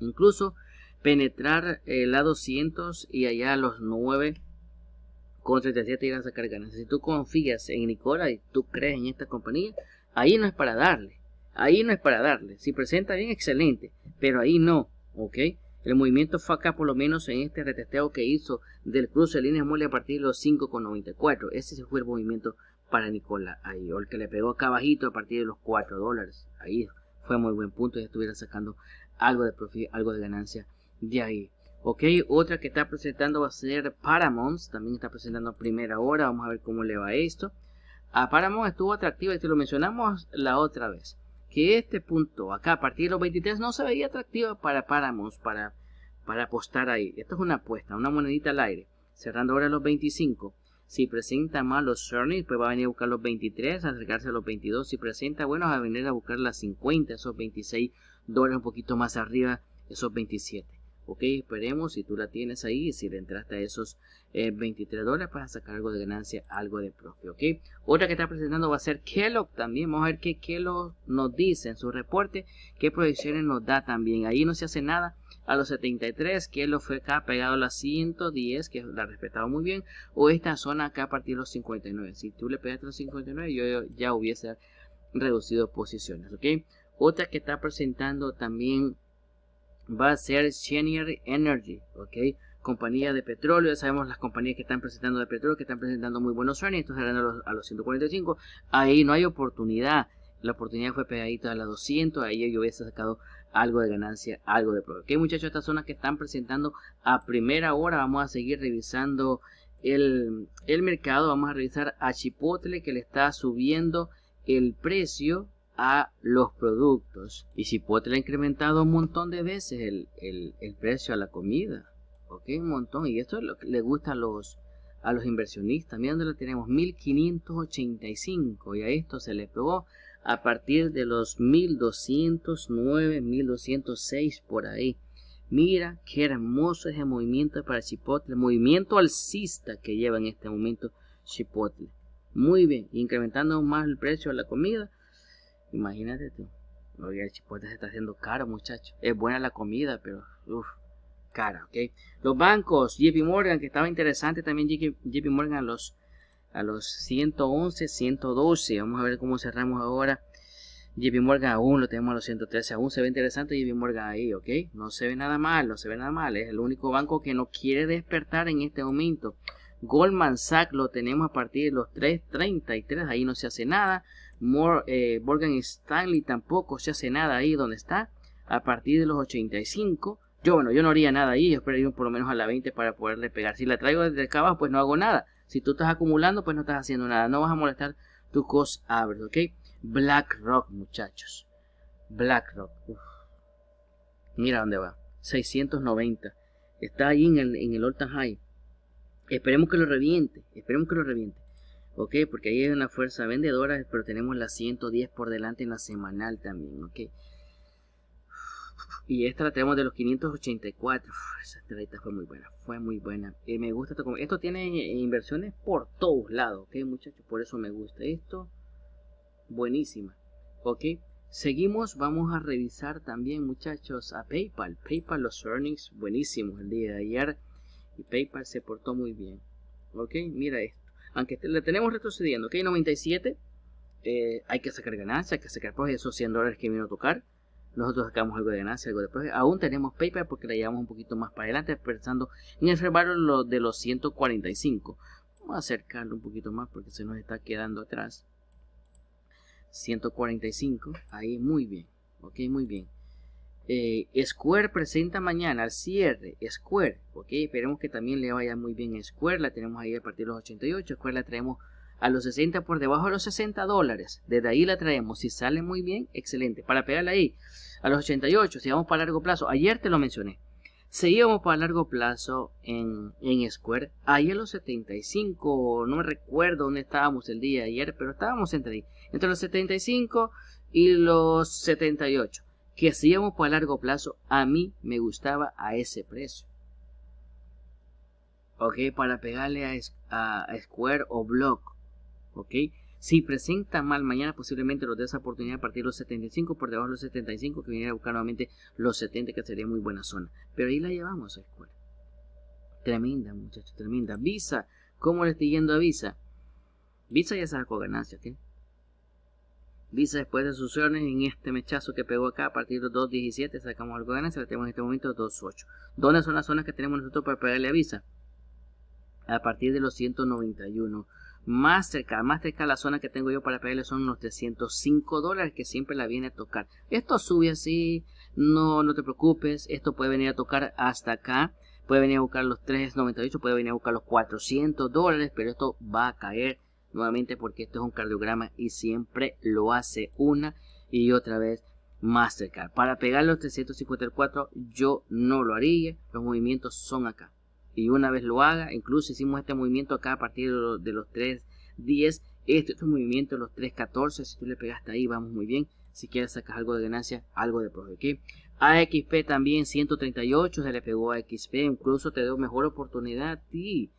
Speaker 1: Incluso penetrar eh, la 200 y allá a los 9,37 ir a sacar ganancias. Si tú confías en Nicola y tú crees en esta compañía, ahí no es para darle Ahí no es para darle. Si presenta bien, excelente. Pero ahí no, ¿ok? El movimiento fue acá por lo menos en este retesteo que hizo del cruce de líneas mole a partir de los 5,94. Ese fue el movimiento para Nicola ahí, o el que le pegó acá bajito a partir de los 4 dólares. Ahí fue muy buen punto y estuviera sacando algo de algo de ganancia de ahí. Ok, otra que está presentando va a ser Paramount, también está presentando a primera hora, vamos a ver cómo le va esto. A Paramount estuvo atractiva, Y te lo mencionamos la otra vez que este punto acá a partir de los 23 no se veía atractiva para Paramount para, para apostar ahí. Esto es una apuesta, una monedita al aire. Cerrando ahora los 25. Si presenta malos earnings, pues va a venir a buscar los 23, acercarse a los 22. Si presenta buenos, va a venir a buscar las 50, esos 26 dólares un poquito más arriba, esos 27. Ok, esperemos si tú la tienes ahí, si le entraste a esos 23 eh, dólares para sacar algo de ganancia, algo de propio. Ok, otra que está presentando va a ser Kellogg también. Vamos a ver qué Kellogg nos dice en su reporte, qué proyecciones nos da también. Ahí no se hace nada a los 73, Kellogg fue acá pegado a las 110, que la respetaba muy bien, o esta zona acá a partir de los 59. Si tú le pegaste los 59, yo, yo ya hubiese reducido posiciones. Ok, otra que está presentando también va a ser senior Energy, ¿ok? Compañía de petróleo, ya sabemos las compañías que están presentando de petróleo, que están presentando muy buenos earnings, estos eran a los, 145, ahí no hay oportunidad, la oportunidad fue pegadita a la 200, ahí yo hubiese sacado algo de ganancia, algo de provecho. Ok, muchachos, estas zonas que están presentando a primera hora, vamos a seguir revisando el, el mercado, vamos a revisar a Chipotle que le está subiendo el precio, a los productos. Y Chipotle ha incrementado un montón de veces el, precio a la comida. ¿Ok? Un montón. Y esto es lo que le gusta a los, a los inversionistas. Miren donde lo tenemos, 1585. Y a esto se le pegó a partir de los 1209, 1206 por ahí. Mira qué hermoso es el movimiento para Chipotle, movimiento alcista que lleva en este momento Chipotle. Muy bien, incrementando más el precio a la comida Imagínate tú. el chipotle se está haciendo caro, muchacho. Es buena la comida, pero uff, cara, ¿ok? Los bancos, JP Morgan, que estaba interesante también JP Morgan los, a los 111, 112. Vamos a ver cómo cerramos ahora. JP Morgan aún lo tenemos a los 113, aún se ve interesante JP Morgan ahí, ¿ok? No se ve nada mal, no se ve nada mal. Es el único banco que no quiere despertar en este momento. Goldman Sachs lo tenemos a partir de los 3.33, ahí no se hace nada. Eh, Morgan Stanley tampoco se hace nada ahí donde está. A partir de los 85. Yo, bueno, yo no haría nada ahí. Yo ir por lo menos a la 20 para poderle pegar. Si la traigo desde acá abajo, pues no hago nada. Si tú estás acumulando, pues no estás haciendo nada. No vas a molestar tu cost average, ¿ok? BlackRock, muchachos. BlackRock. Uf. Mira dónde va. 690. Está ahí en el, en el all high. Esperemos que lo reviente. Esperemos que lo reviente. ¿ok? Porque ahí hay una fuerza vendedora, pero tenemos la 110 por delante en la semanal también, ¿ok? Y esta la tenemos de los 584. esa fue muy buena, fue muy buena. Y eh, me gusta esto. Esto tiene inversiones por todos lados, ¿ok, muchachos? Por eso me gusta esto. Buenísima, ¿ok? Seguimos, vamos a revisar también, muchachos, a PayPal. PayPal, los earnings buenísimos el día de ayer. Y PayPal se portó muy bien. ¿Ok? Mira esto aunque le tenemos retrocediendo, ok, 97, eh, hay que sacar ganancia, hay que sacar pues esos 100 dólares que vino a tocar, nosotros sacamos algo de ganancia, algo de pues, aún tenemos PayPal porque la llevamos un poquito más para adelante, pensando en el lo de los 145, vamos a acercarlo un poquito más porque se nos está quedando atrás, 145, ahí muy bien, ok, muy bien. Eh, Square presenta mañana al cierre. Square, ok. Esperemos que también le vaya muy bien Square. La tenemos ahí a partir de los 88. Square la traemos a los 60 por debajo de los 60 dólares. Desde ahí la traemos. Si sale muy bien, excelente. Para pegarla ahí a los 88, si vamos para largo plazo. Ayer te lo mencioné. Si para largo plazo en, en Square, ahí a los 75, no me recuerdo dónde estábamos el día de ayer, pero estábamos entre ahí, entre los 75 y los 78 que hacíamos para largo plazo, a mí me gustaba a ese precio. ¿Ok? Para pegarle a, Square o Block. ¿Ok? Si presenta mal mañana, posiblemente los dé esa oportunidad a partir de los 75, por debajo de los 75, que viniera a buscar nuevamente los 70, que sería muy buena zona. Pero ahí la llevamos a Square. Tremenda, muchachos, tremenda. Visa, ¿cómo le estoy yendo a Visa? Visa ya sacó ganancias, ¿ok? Visa después de sus en este mechazo que pegó acá a partir de 2.17 sacamos algo de La tenemos en este momento 2.8. ¿Dónde son las zonas que tenemos nosotros para pegarle a Visa? A partir de los 191. Más cerca, más cerca la zona que tengo yo para pegarle son los 305 dólares que siempre la viene a tocar. Esto sube así, no, no te preocupes, esto puede venir a tocar hasta acá. Puede venir a buscar los 3.98, puede venir a buscar los 400 dólares, pero esto va a caer nuevamente porque esto es un cardiograma y siempre lo hace una y otra vez Mastercard. Para pegar los 354 yo no lo haría, los movimientos son acá. Y una vez lo haga, incluso hicimos este movimiento acá a partir de los, 310, este otro este movimiento los 314, si tú le pegaste ahí vamos muy bien. Si quieres sacas algo de ganancia, algo de aquí a AXP también 138 se le pegó a XP, incluso te dio mejor oportunidad a ti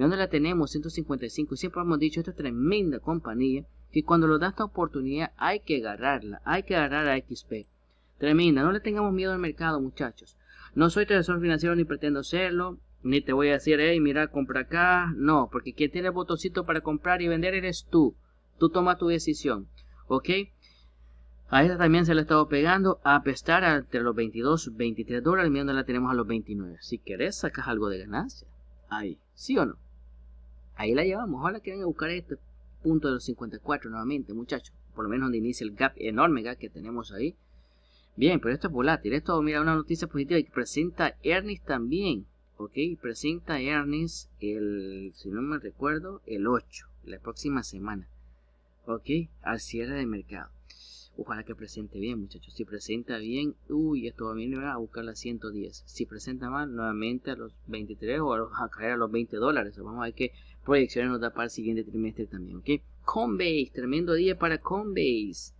Speaker 1: dónde la tenemos? 155. Siempre hemos dicho, esta tremenda compañía, que cuando lo da esta oportunidad hay que agarrarla, hay que agarrar a XP. Tremenda, no le tengamos miedo al mercado, muchachos. No soy tesorero financiero ni pretendo serlo, ni te voy a decir, hey, mira, compra acá. No, porque quien tiene el botoncito para comprar y vender eres tú. Tú tomas tu decisión, ¿ok? A esta también se le ha estado pegando a apestar entre los 22, 23 dólares, mirando la tenemos a los 29. Si querés, sacas algo de ganancia. Ahí, ¿sí o no? Ahí la llevamos. Ojalá que vengan a buscar este punto de los 54 nuevamente, muchachos. Por lo menos donde inicia el gap enorme que tenemos ahí. Bien, pero esto es volátil. Esto, mira, una noticia positiva y presenta Ernest también. Ok, presenta Ernest el, si no me recuerdo, el 8, la próxima semana. Ok, al cierre de mercado. Ojalá que presente bien, muchachos. Si presenta bien, uy, esto va a venir a buscar la 110. Si presenta mal, nuevamente a los 23 o a, a caer a los 20 dólares. Vamos a ver qué proyecciones nos da para el siguiente trimestre también, ¿ok? Coinbase, tremendo día para Coinbase.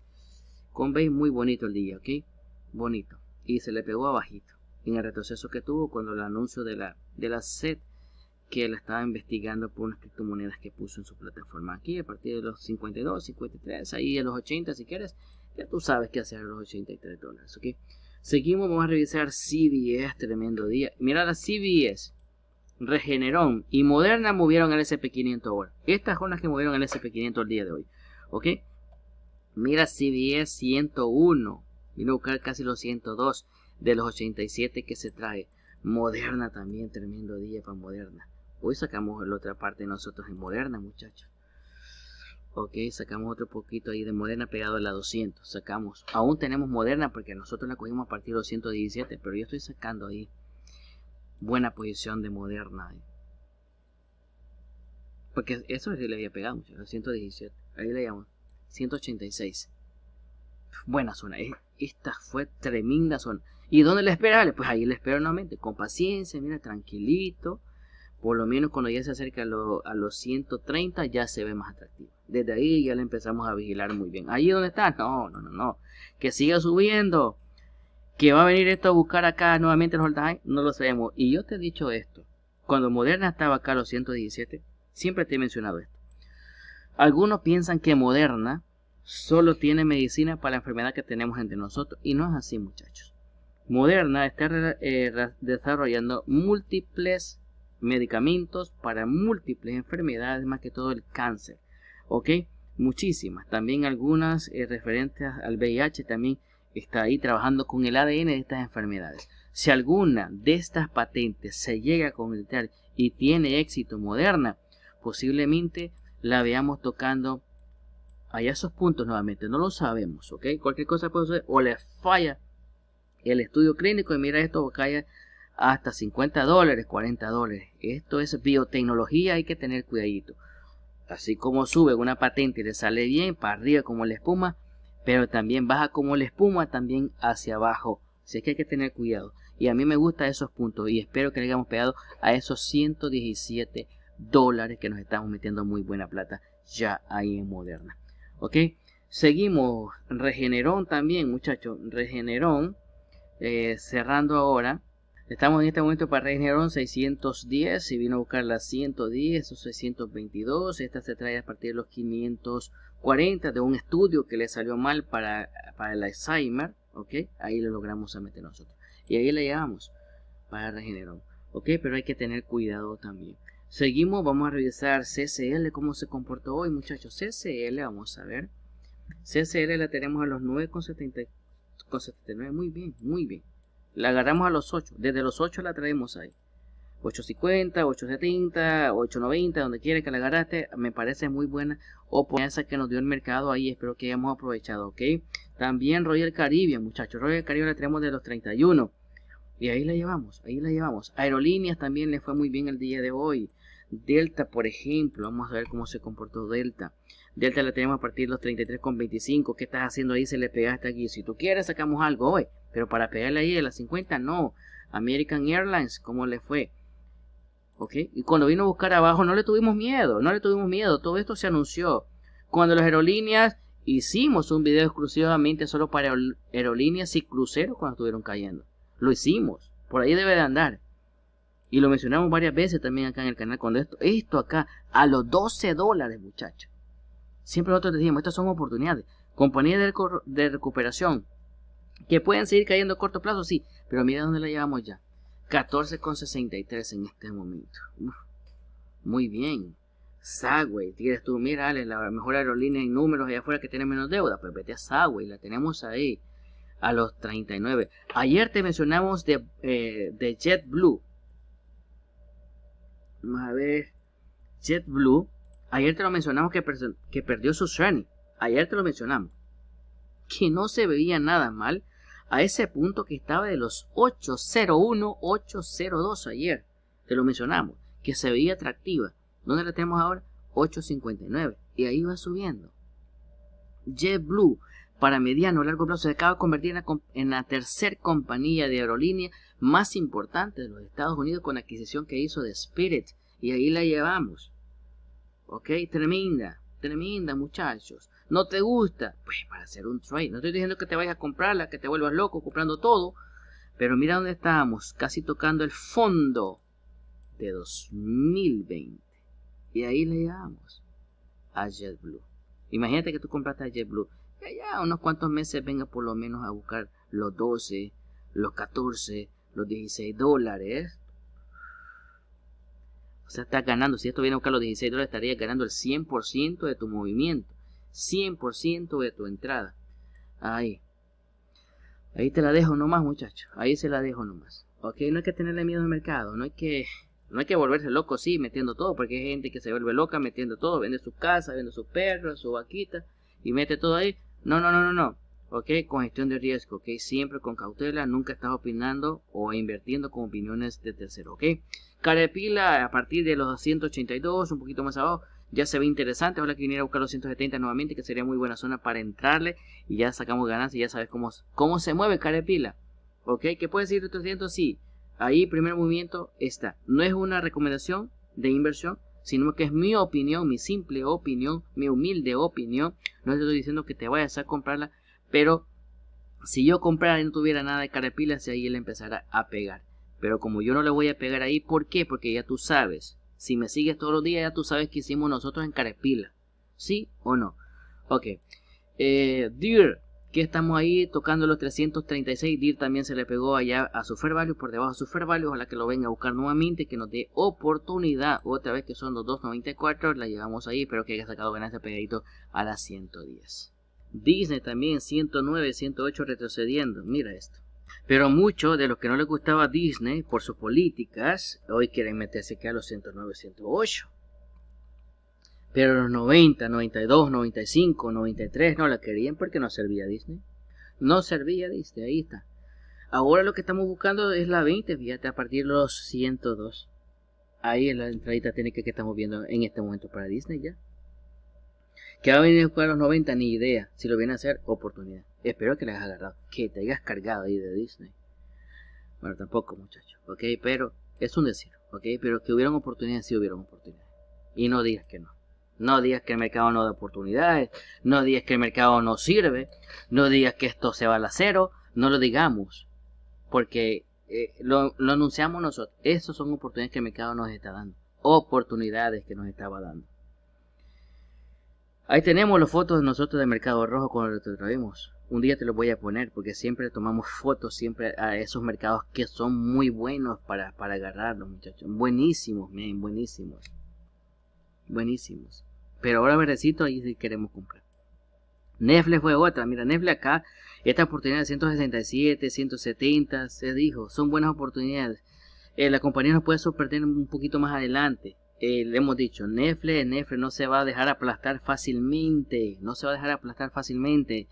Speaker 1: Coinbase muy bonito el día, ¿ok? Bonito. Y se le pegó abajito en el retroceso que tuvo cuando el anuncio de la, de la set que la estaba investigando por unas criptomonedas que puso en su plataforma aquí a partir de los 52, 53, ahí a los 80 si quieres, ya tú sabes qué hacer a los 83 dólares, ¿ok? Seguimos, vamos a revisar CBS, tremendo día. Mira la CBS, Regeneron y Moderna movieron el SP500 ahora. Estas son las que movieron el SP500 el día de hoy. ¿Ok? Mira CBS 101. Vino a buscar casi los 102 de los 87 que se trae. Moderna también, tremendo día para Moderna. Hoy sacamos la otra parte de nosotros en Moderna, muchachos. Ok, sacamos otro poquito ahí de Moderna pegado a la 200. Sacamos, aún tenemos Moderna porque nosotros la cogimos a partir de los 117, pero yo estoy sacando ahí buena posición de Moderna. Eh. Porque eso es que le había pegado mucho, 117. Ahí le llamo. 186. Buena zona. Eh. Esta fue tremenda zona. ¿Y dónde le espera? Pues ahí le espero nuevamente. Con paciencia, mira, tranquilito. Por lo menos cuando ya se acerca a, los 130 ya se ve más atractivo. Desde ahí ya le empezamos a vigilar muy bien. ¿Ahí dónde está? No, no, no, no. Que siga subiendo. ¿Que va a venir esto a buscar acá nuevamente los old No lo sabemos. Y yo te he dicho esto. Cuando Moderna estaba acá a los 117, siempre te he mencionado esto. Algunos piensan que Moderna solo tiene medicina para la enfermedad que tenemos entre nosotros. Y no es así, muchachos. Moderna está eh, desarrollando múltiples medicamentos para múltiples enfermedades, más que todo el cáncer. ¿Ok? Muchísimas. También algunas eh, referentes al VIH también está ahí trabajando con el ADN de estas enfermedades. Si alguna de estas patentes se llega a concretar y tiene éxito moderna, posiblemente la veamos tocando allá esos puntos nuevamente. No lo sabemos, ¿ok? Cualquier cosa puede suceder o le falla el estudio clínico y mira esto, cae hasta 50 dólares, 40 dólares. Esto es biotecnología, hay que tener cuidadito. Así como sube una patente y le sale bien, para arriba como la espuma, pero también baja como la espuma también hacia abajo. Así que hay que tener cuidado. Y a mí me gustan esos puntos y espero que le hayamos pegado a esos 117 dólares que nos estamos metiendo muy buena plata ya ahí en Moderna. ¿Ok? Seguimos. Regenerón también, muchachos. Regenerón. Eh, cerrando ahora. Estamos en este momento para Regeneron 610, y vino a buscar la 110 o 622, esta se trae a partir de los 540 de un estudio que le salió mal para, el Alzheimer, ¿ok? Ahí lo logramos a meter nosotros. Y ahí la llevamos para Regeneron, ¿ok? Pero hay que tener cuidado también. Seguimos, vamos a revisar CCL, cómo se comportó hoy muchachos. CCL, vamos a ver. CCL la tenemos a los 9,79, muy bien, muy bien. La agarramos a los 8. Desde los 8 la traemos ahí. 850, 870, 890, donde quiera que la agarraste, me parece muy buena oportunidad que nos dio el mercado ahí, espero que hayamos aprovechado, ¿ok? También Royal Caribbean, muchachos, Royal Caribbean la traemos de los 31, y ahí la llevamos, ahí la llevamos. Aerolíneas también le fue muy bien el día de hoy. Delta, por ejemplo, vamos a ver cómo se comportó Delta. Delta la tenemos a partir de los 33,25. ¿Qué estás haciendo ahí? Se le pegaste aquí. Si tú quieres, sacamos algo hoy. Pero para pegarle ahí de las 50, no. American Airlines, ¿cómo le fue? ¿Ok? Y cuando vino a buscar abajo, no le tuvimos miedo, no le tuvimos miedo. Todo esto se anunció. Cuando las aerolíneas hicimos un video exclusivamente solo para aerolíneas y cruceros cuando estuvieron cayendo. Lo hicimos. Por ahí debe de andar. Y lo mencionamos varias veces también acá en el canal. Cuando esto, esto acá, a los 12 dólares, muchachos. Siempre nosotros decíamos, estas son oportunidades. Compañía de recuperación, que pueden seguir cayendo a corto plazo, sí, pero mira dónde la llevamos ya. 14,63 en este momento. muy bien. Sagway, tienes tú, mira, la mejor aerolínea en números allá afuera que tiene menos deuda. Pues vete a Sagway, la tenemos ahí a los 39. Ayer te mencionamos de, eh, de JetBlue. Vamos a ver. JetBlue. Ayer te lo mencionamos que, perdió su shiny. Ayer te lo mencionamos. Que no se veía nada mal a ese punto que estaba de los 801, 802 ayer. Te lo mencionamos, que se veía atractiva. ¿Dónde la tenemos ahora? 859. Y ahí va subiendo. JetBlue para mediano o largo plazo se acaba de convertir en la, en la tercer compañía de aerolínea más importante de los Estados Unidos con la adquisición que hizo de Spirit. Y ahí la llevamos. Ok, tremenda, tremenda muchachos no te gusta, pues para hacer un trade. No estoy diciendo que te vayas a comprarla, que te vuelvas loco comprando todo, pero mira dónde estábamos, casi tocando el fondo de 2020. Y ahí le damos a JetBlue. Imagínate que tú compraste a JetBlue. ya unos cuantos meses venga por lo menos a buscar los 12, los 14, los 16 dólares. O sea, estás ganando. Si esto viene a buscar los 16 dólares, estarías ganando el 100% de tu movimiento. 100% de tu entrada. Ahí. Ahí te la dejo nomás, muchachos. Ahí se la dejo nomás. Ok, no hay que tenerle miedo al mercado. No hay que, no hay que volverse loco, sí, metiendo todo. Porque hay gente que se vuelve loca metiendo todo. Vende su casa, vende su perro, su vaquita. Y mete todo ahí. No, no, no, no, no. Ok, con gestión de riesgo. Ok, siempre con cautela. Nunca estás opinando o invirtiendo con opiniones de tercero. Ok. pila a partir de los 282, un poquito más abajo ya se ve interesante. ahora que viniera a buscar los 170 nuevamente, que sería muy buena zona para entrarle. Y ya sacamos ganancias, ya sabes cómo, cómo se mueve Carepila. ¿Ok? Que puede decir de 300? Sí, ahí primer movimiento está. No es una recomendación de inversión, sino que es mi opinión, mi simple opinión, mi humilde opinión. No te estoy diciendo que te vayas a comprarla, pero si yo comprara y no tuviera nada de Carepila, si ahí él empezara a pegar. Pero como yo no le voy a pegar ahí, ¿por qué? Porque ya tú sabes si me sigues todos los días, ya tú sabes que hicimos nosotros en Carepila. ¿Sí o no? Ok. Eh, Dear, que estamos ahí tocando los 336. Dear también se le pegó allá a su fair value, por debajo de su fair value. Ojalá que lo venga a buscar nuevamente, que nos dé oportunidad. Otra vez que son los 294, la llevamos ahí. Espero que haya sacado de pegadito a las 110. Disney también 109, 108 retrocediendo. Mira esto. Pero muchos de los que no les gustaba Disney por sus políticas, hoy quieren meterse que a los 109, 108. Pero los 90, 92, 95, 93 no la querían porque no servía Disney. No servía Disney, ahí está. Ahora lo que estamos buscando es la 20, fíjate, a partir de los 102. Ahí es la entradita tiene que, que estamos viendo en este momento para Disney ya que va a venir a jugar los 90, ni idea. Si lo viene a hacer, oportunidad. Espero que la hayas agarrado, que te hayas cargado ahí de Disney. Bueno, tampoco, muchachos, ¿ok? Pero es un decir, ¿ok? Pero que hubieran oportunidades, sí hubieron oportunidades. Y no digas que no. No digas que el mercado no da oportunidades, no digas que el mercado no sirve, no digas que esto se va al cero, no lo digamos, porque eh, lo, lo anunciamos nosotros. Esas son oportunidades que el mercado nos está dando, oportunidades que nos estaba dando. Ahí tenemos las fotos de nosotros de Mercado Rojo cuando lo traemos. Un día te los voy a poner porque siempre tomamos fotos siempre a esos mercados que son muy buenos para, para agarrarlos, muchachos. Buenísimos, miren, buenísimos. Buenísimos. Pero ahora verdecito ahí si queremos comprar. Nefle fue otra. Mira, Nefle acá, esta oportunidad de 167, 170, se dijo, son buenas oportunidades. Eh, la compañía nos puede sorprender un poquito más adelante. Eh, le hemos dicho, Nefle, Nefle no se va a dejar aplastar fácilmente, no se va a dejar aplastar fácilmente.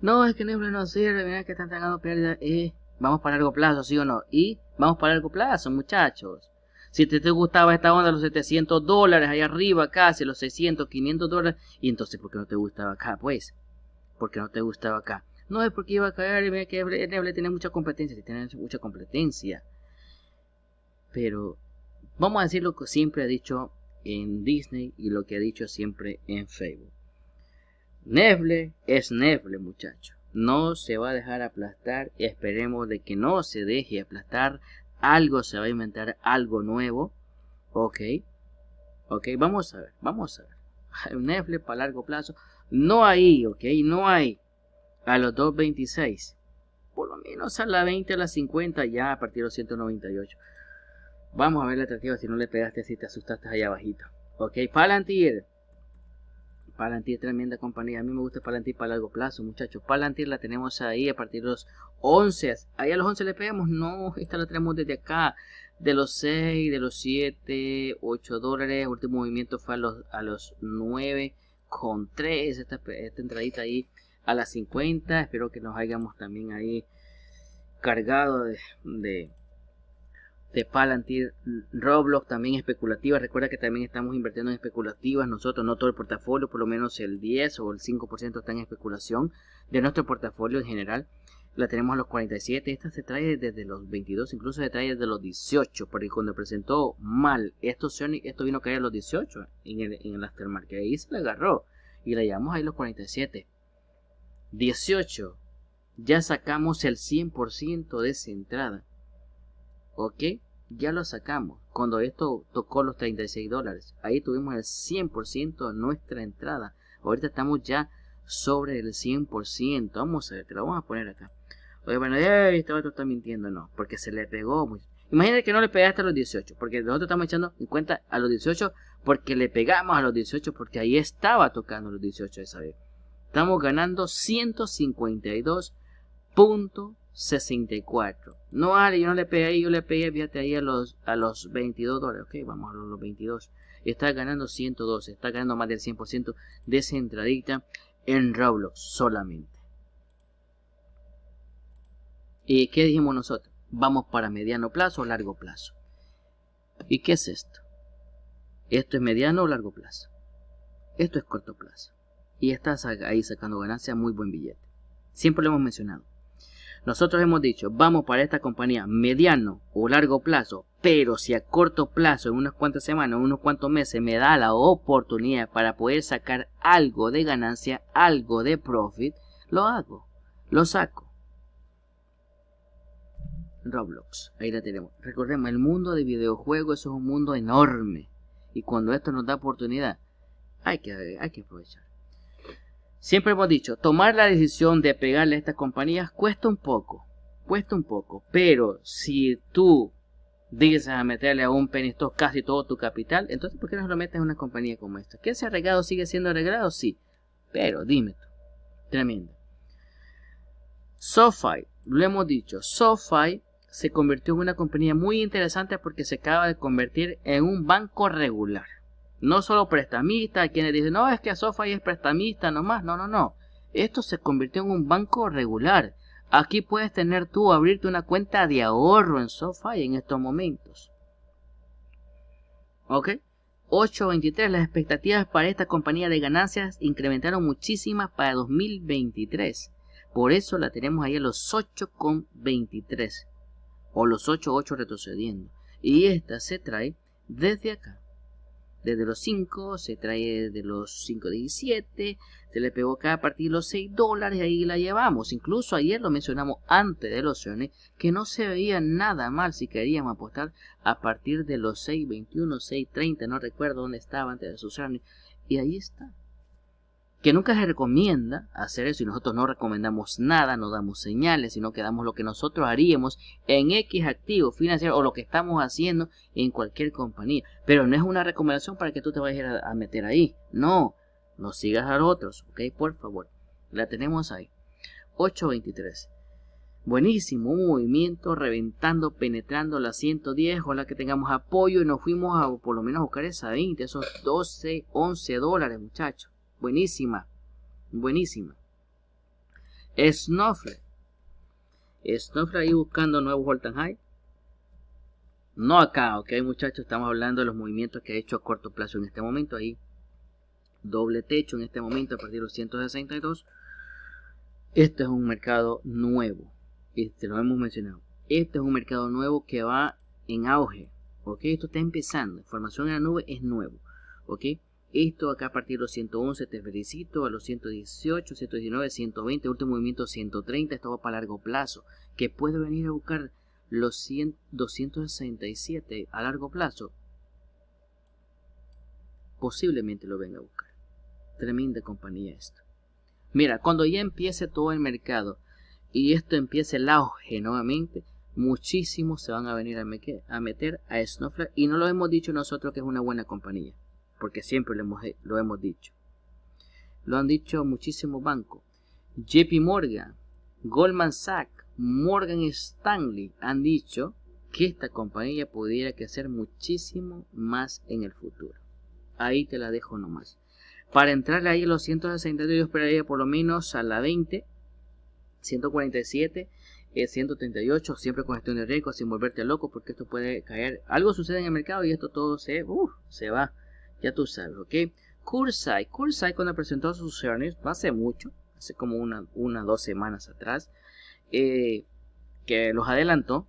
Speaker 1: No, es que Nefle no sirve, mira que están tragando pérdidas. Eh, vamos para largo plazo, ¿sí o no? Y vamos para largo plazo, muchachos. Si te, te gustaba esta onda, los 700 dólares ahí arriba, casi los 600, 500 dólares, y entonces, ¿por qué no te gustaba acá? Pues, ¿por qué no te gustaba acá? No es porque iba a caer y mira que Nefle tiene mucha competencia, tiene mucha competencia. Pero Vamos a decir lo que siempre he dicho en Disney y lo que he dicho siempre en Facebook. Neble es Neble, muchachos. No se va a dejar aplastar. esperemos de que no se deje aplastar. Algo se va a inventar, algo nuevo. Ok. Ok, vamos a ver, vamos a ver. Neble para largo plazo. No hay, ok, no hay. A los 2.26. Por lo menos a la 20, a las 50, ya a partir de los 198. Vamos a ver la atractiva si no le pegaste así, te asustaste allá abajito. Ok, Palantir. Palantir, tremenda compañía. A mí me gusta Palantir para largo plazo, muchachos. Palantir la tenemos ahí a partir de los 11. Ahí a los 11 le pegamos. No, esta la tenemos desde acá. De los 6, de los 7, 8 dólares. Último movimiento fue a los, a los 9 con 3. Esta, entradita ahí a las 50. Espero que nos hayamos también ahí cargado de de Palantir, Roblox, también especulativas. Recuerda que también estamos invirtiendo en especulativas nosotros, no todo el portafolio, por lo menos el 10 o el 5% está en especulación de nuestro portafolio en general. La tenemos a los 47, esta se trae desde los 22, incluso se trae desde los 18, porque cuando presentó mal esto, esto vino a caer a los 18 en el, en el ahí se la agarró y la llevamos ahí los 47. 18, ya sacamos el 100% de esa entrada ok ya lo sacamos cuando esto tocó los 36 dólares ahí tuvimos el 100% de nuestra entrada ahorita estamos ya sobre el 100% vamos a ver te lo vamos a poner acá oye bueno este otro está mintiendo no porque se le pegó muy... imagínate que no le pegaste a los 18 porque nosotros estamos echando en cuenta a los 18 porque le pegamos a los 18 porque ahí estaba tocando los 18 esa vez estamos ganando 152.64 no Ale, yo no le pegué ahí, yo le pegué, fíjate ahí a los, a los 22 dólares. Ok, vamos a los 22. Está ganando 112, está ganando más del 100% de esa entradita en Roblox solamente. ¿Y qué dijimos nosotros? Vamos para mediano plazo o largo plazo. ¿Y qué es esto? Esto es mediano o largo plazo. Esto es corto plazo. Y estás ahí sacando ganancia muy buen billete. Siempre lo hemos mencionado. Nosotros hemos dicho, vamos para esta compañía mediano o largo plazo, pero si a corto plazo, en unas cuantas semanas, en unos cuantos meses, me da la oportunidad para poder sacar algo de ganancia, algo de profit, lo hago, lo saco. Roblox, ahí la tenemos. Recordemos, el mundo de videojuegos es un mundo enorme. Y cuando esto nos da oportunidad, hay que, hay que aprovechar. Siempre hemos dicho, tomar la decisión de pegarle a estas compañías cuesta un poco, cuesta un poco, pero si tú dices a meterle a un penny casi todo tu capital, entonces ¿por qué no lo metes en una compañía como esta? ¿Que ese arreglado sigue siendo arreglado? Sí, pero dime tú, tremendo. SoFi, lo hemos dicho, SoFi se convirtió en una compañía muy interesante porque se acaba de convertir en un banco regular. No solo prestamista, quienes dicen, no, es que SoFi es prestamista nomás. No, no, no. Esto se convirtió en un banco regular. Aquí puedes tener tú, abrirte una cuenta de ahorro en SoFi en estos momentos. ¿Ok? 8.23. Las expectativas para esta compañía de ganancias incrementaron muchísimas para 2023. Por eso la tenemos ahí a los 8.23. O los 8.8 retrocediendo. Y esta se trae desde acá desde los 5, se trae de los 5.17, se le pegó acá a partir de los 6 dólares y ahí la llevamos. Incluso ayer lo mencionamos antes de los opciones que no se veía nada mal si queríamos apostar a partir de los 6.21, 6.30, no recuerdo dónde estaba antes de los Y ahí está que nunca se recomienda hacer eso y nosotros no recomendamos nada, no damos señales, sino que damos lo que nosotros haríamos en X activo financiero o lo que estamos haciendo en cualquier compañía. Pero no es una recomendación para que tú te vayas a, meter ahí. No, no sigas a los otros, ¿ok? Por favor, la tenemos ahí. 823. Buenísimo, un movimiento reventando, penetrando la 110. Ojalá que tengamos apoyo y nos fuimos a por lo menos buscar esa 20, esos 12, 11 dólares, muchachos. Buenísima. Buenísima. Snowflake. Snowflake ahí buscando nuevos Volta high. No acá, ok muchachos, estamos hablando de los movimientos que ha hecho a corto plazo en este momento. Ahí doble techo en este momento a partir de los 162. Este es un mercado nuevo. Este lo hemos mencionado. Este es un mercado nuevo que va en auge. ¿ok? Esto está empezando. Formación en la nube es nuevo. ¿ok? Esto acá a partir de los 111 te felicito, a los 118, 119, 120, último movimiento 130, esto va para largo plazo, que puede venir a buscar los 267 a largo plazo. Posiblemente lo venga a buscar. Tremenda compañía esto. Mira, cuando ya empiece todo el mercado y esto empiece el auge nuevamente, muchísimos se van a venir a, meter a Snowflake y no lo hemos dicho nosotros que es una buena compañía porque siempre lo hemos, lo hemos dicho. Lo han dicho muchísimos bancos. JP Morgan, Goldman Sachs, Morgan Stanley han dicho que esta compañía pudiera crecer muchísimo más en el futuro. Ahí te la dejo nomás. Para entrarle ahí a los 162 yo esperaría por lo menos a la 20, 147, 138, siempre con gestión de riesgo, sin volverte loco, porque esto puede caer. Algo sucede en el mercado y esto todo se, uh, se va. Ya tú sabes, ¿ok? Cursai, Cursai, cuando presentó sus earnings, hace mucho, hace como una, una dos semanas atrás, eh, que los adelantó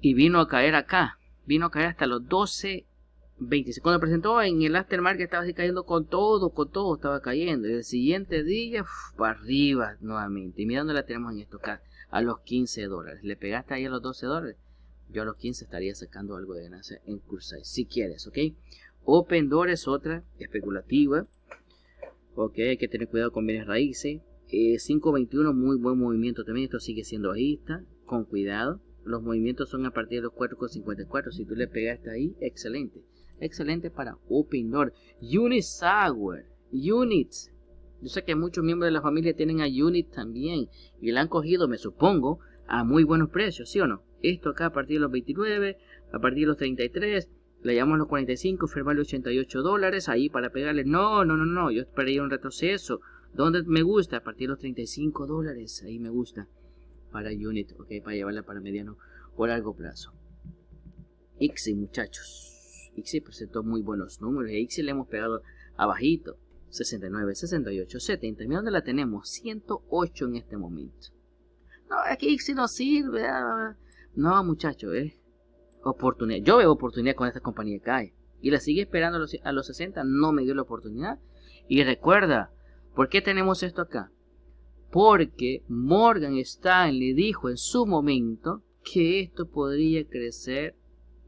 Speaker 1: y vino a caer acá. Vino a caer hasta los 12 Cuando presentó en el aftermarket estaba así cayendo con todo, con todo estaba cayendo. Y el siguiente día, para arriba nuevamente. Y mirándola, la tenemos en esto acá, a los 15 dólares. Le pegaste ahí a los 12 dólares yo a los 15 estaría sacando algo de ganancia en Cursai, si quieres, ¿ok? Open Door es otra, especulativa, ok, hay que tener cuidado con bienes raíces. 521, eh, muy buen movimiento también, esto sigue siendo Está con cuidado. Los movimientos son a partir de los 4,54, si tú le pegaste ahí, excelente. Excelente para Open Door. Unit Sour, Units. Yo sé que muchos miembros de la familia tienen a Unit también y la han cogido, me supongo, a muy buenos precios, ¿sí o no? esto acá a partir de los 29, a partir de los 33, le llamamos los 45, los 88 dólares ahí para pegarle. No, no, no, no, yo esperaría un retroceso. ¿Dónde me gusta? A partir de los 35 dólares, ahí me gusta. Para unit, ok, para llevarla para mediano o largo plazo. Ixi, muchachos. Ixi presentó muy buenos números. Ixi le hemos pegado abajito. 69, 68, 70. Mira dónde la tenemos. 108 en este momento. No, aquí Ixi no sirve. Ah. No, muchacho, es eh. oportunidad. Yo veo oportunidad con esta compañía cae. Y la sigue esperando a los, 60, no me dio la oportunidad. Y recuerda, ¿por qué tenemos esto acá? Porque Morgan Stanley le dijo en su momento que esto podría crecer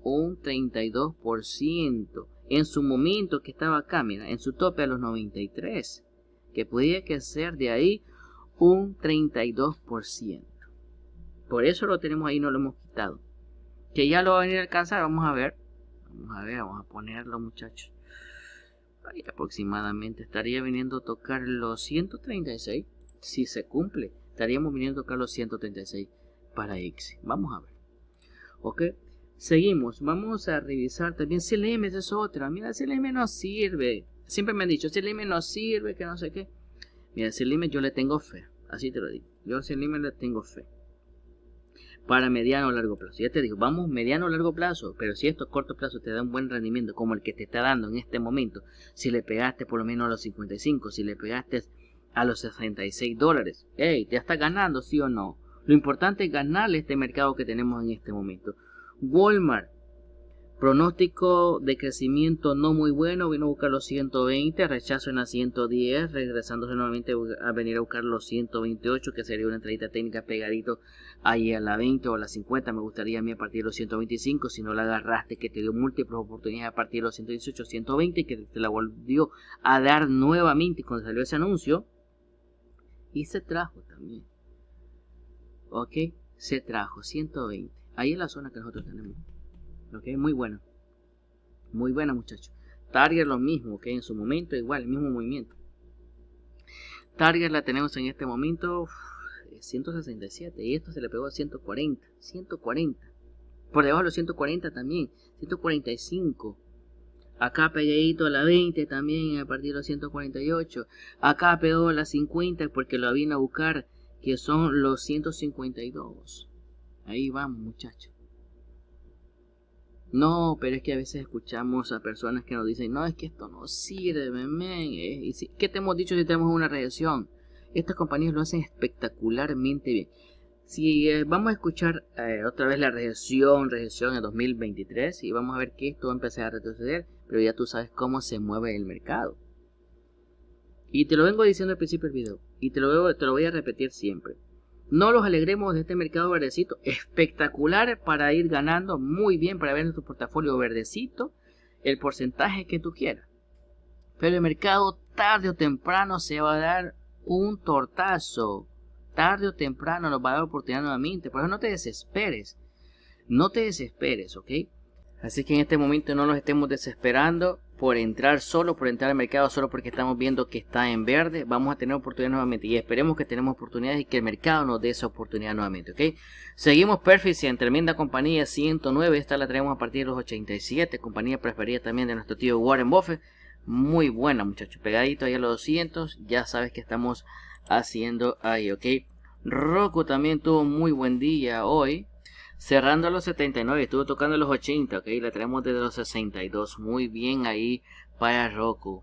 Speaker 1: un 32% en su momento que estaba acá, mira, en su tope a los 93, que podía crecer de ahí un 32%. Por eso lo tenemos ahí, no lo hemos quitado. Que ya lo va a venir a alcanzar, vamos a ver. Vamos a ver, vamos a ponerlo muchachos. Ahí aproximadamente estaría viniendo a tocar los 136. Si se cumple, estaríamos viniendo a tocar los 136 para X. Vamos a ver. Ok, seguimos. Vamos a revisar también CLM, M es otra. Mira, CLM no sirve. Siempre me han dicho, CLM no sirve, que no sé qué. Mira, CLM yo le tengo fe. Así te lo digo. Yo a CLM le tengo fe para mediano o largo plazo. Ya te digo, vamos mediano o largo plazo, pero si estos cortos plazos te dan un buen rendimiento como el que te está dando en este momento, si le pegaste por lo menos a los 55, si le pegaste a los 66 dólares, hey, ¿te está ganando sí o no? Lo importante es ganarle este mercado que tenemos en este momento. Walmart Pronóstico de crecimiento no muy bueno, vino a buscar los 120, rechazo en la 110, regresándose nuevamente a venir a buscar los 128, que sería una entradita técnica pegadito ahí a la 20 o a la 50, me gustaría a mí a partir de los 125, si no la agarraste, que te dio múltiples oportunidades a partir de los 118, 120, que te la volvió a dar nuevamente cuando salió ese anuncio, y se trajo también, ok, se trajo 120, ahí es la zona que nosotros tenemos es Muy bueno. Muy buena, muchachos. Target lo mismo, Que En su momento, igual, el mismo movimiento. Target la tenemos en este momento 167 y esto se le pegó a 140, 140. Por debajo de los 140 también, 145. Acá pegadito a la 20 también a partir de los 148. Acá pegó a la 50 porque lo habían a buscar que son los 152. Ahí vamos muchachos. No, pero es que a veces escuchamos a personas que nos dicen, no, es que esto no sirve, eh, ¿Qué te hemos dicho si tenemos una reacción? Estas compañías lo hacen espectacularmente bien. Si eh, vamos a escuchar eh, otra vez la recesión, recesión en 2023 y vamos a ver que esto va a empezar a retroceder, pero ya tú sabes cómo se mueve el mercado. Y te lo vengo diciendo al principio del video y te lo, te lo voy a repetir siempre. No los alegremos de este mercado verdecito. Espectacular para ir ganando muy bien, para ver en tu portafolio verdecito el porcentaje que tú quieras. Pero el mercado tarde o temprano se va a dar un tortazo. Tarde o temprano nos va a dar oportunidad nuevamente. Por eso no te desesperes. No te desesperes, ¿ok? Así que en este momento no nos estemos desesperando por entrar solo, por entrar al mercado solo porque estamos viendo que está en verde. Vamos a tener oportunidades nuevamente y esperemos que tenemos oportunidades y que el mercado nos dé esa oportunidad nuevamente, ¿ok? Seguimos Perfis en tremenda compañía 109. Esta la traemos a partir de los 87. Compañía preferida también de nuestro tío Warren Buffett. Muy buena, muchachos. Pegadito ahí a los 200. Ya sabes que estamos haciendo ahí, ¿ok? Roku también tuvo muy buen día hoy. Cerrando a los 79, estuvo tocando los 80, ok, la traemos desde los 62, muy bien ahí para Roku.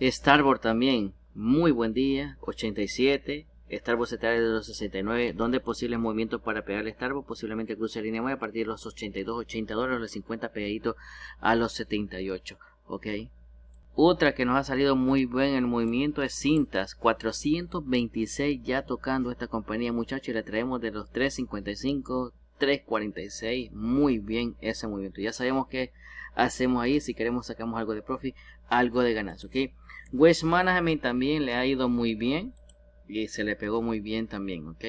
Speaker 1: Starboard también, muy buen día, 87, Starboard se trae de los 69, donde posibles movimientos para pegarle Starboard, posiblemente cruce línea mueve a partir de los 82, 80 dólares, los 50 pegaditos a los 78, ok. Otra que nos ha salido muy bien el movimiento es Cintas, 426 ya tocando esta compañía muchachos y la traemos de los 355, 346, muy bien ese movimiento. Ya sabemos que hacemos ahí, si queremos sacamos algo de profit, algo de ganancia, ¿ok? West Management también le ha ido muy bien y se le pegó muy bien también, ¿ok?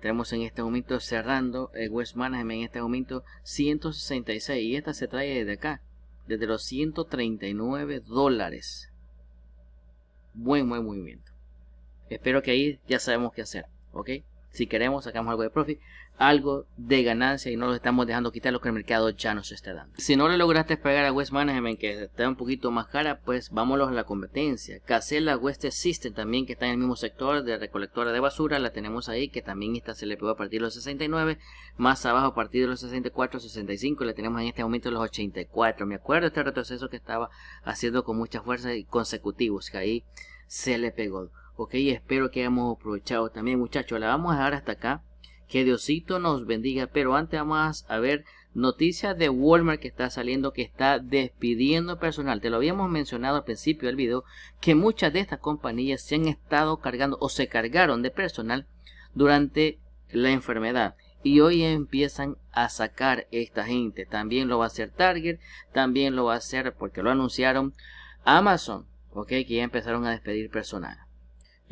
Speaker 1: Tenemos en este momento cerrando el eh, West Management en este momento 166 y esta se trae desde acá desde los 139 dólares. Buen, buen movimiento. Espero que ahí ya sabemos qué hacer, ¿ok? si queremos, sacamos algo de profit, algo de ganancia y no lo estamos dejando quitar lo que el mercado ya nos está dando. Si no le lograste pegar a West Management, que está un poquito más cara, pues vámonos a la competencia. Casella West System también, que está en el mismo sector de recolectora de basura, la tenemos ahí, que también esta se le pegó a partir de los 69, más abajo a partir de los 64, 65, la tenemos en este momento en los 84. Me acuerdo este retroceso que estaba haciendo con mucha fuerza y consecutivos, que ahí se le pegó. Ok, espero que hayamos aprovechado también, muchachos. La vamos a dejar hasta acá. Que Diosito nos bendiga. Pero antes vamos a ver noticias de Walmart que está saliendo, que está despidiendo personal. Te lo habíamos mencionado al principio del video, que muchas de estas compañías se han estado cargando o se cargaron de personal durante la enfermedad. Y hoy empiezan a sacar esta gente. También lo va a hacer Target, también lo va a hacer porque lo anunciaron Amazon, ok, que ya empezaron a despedir personal.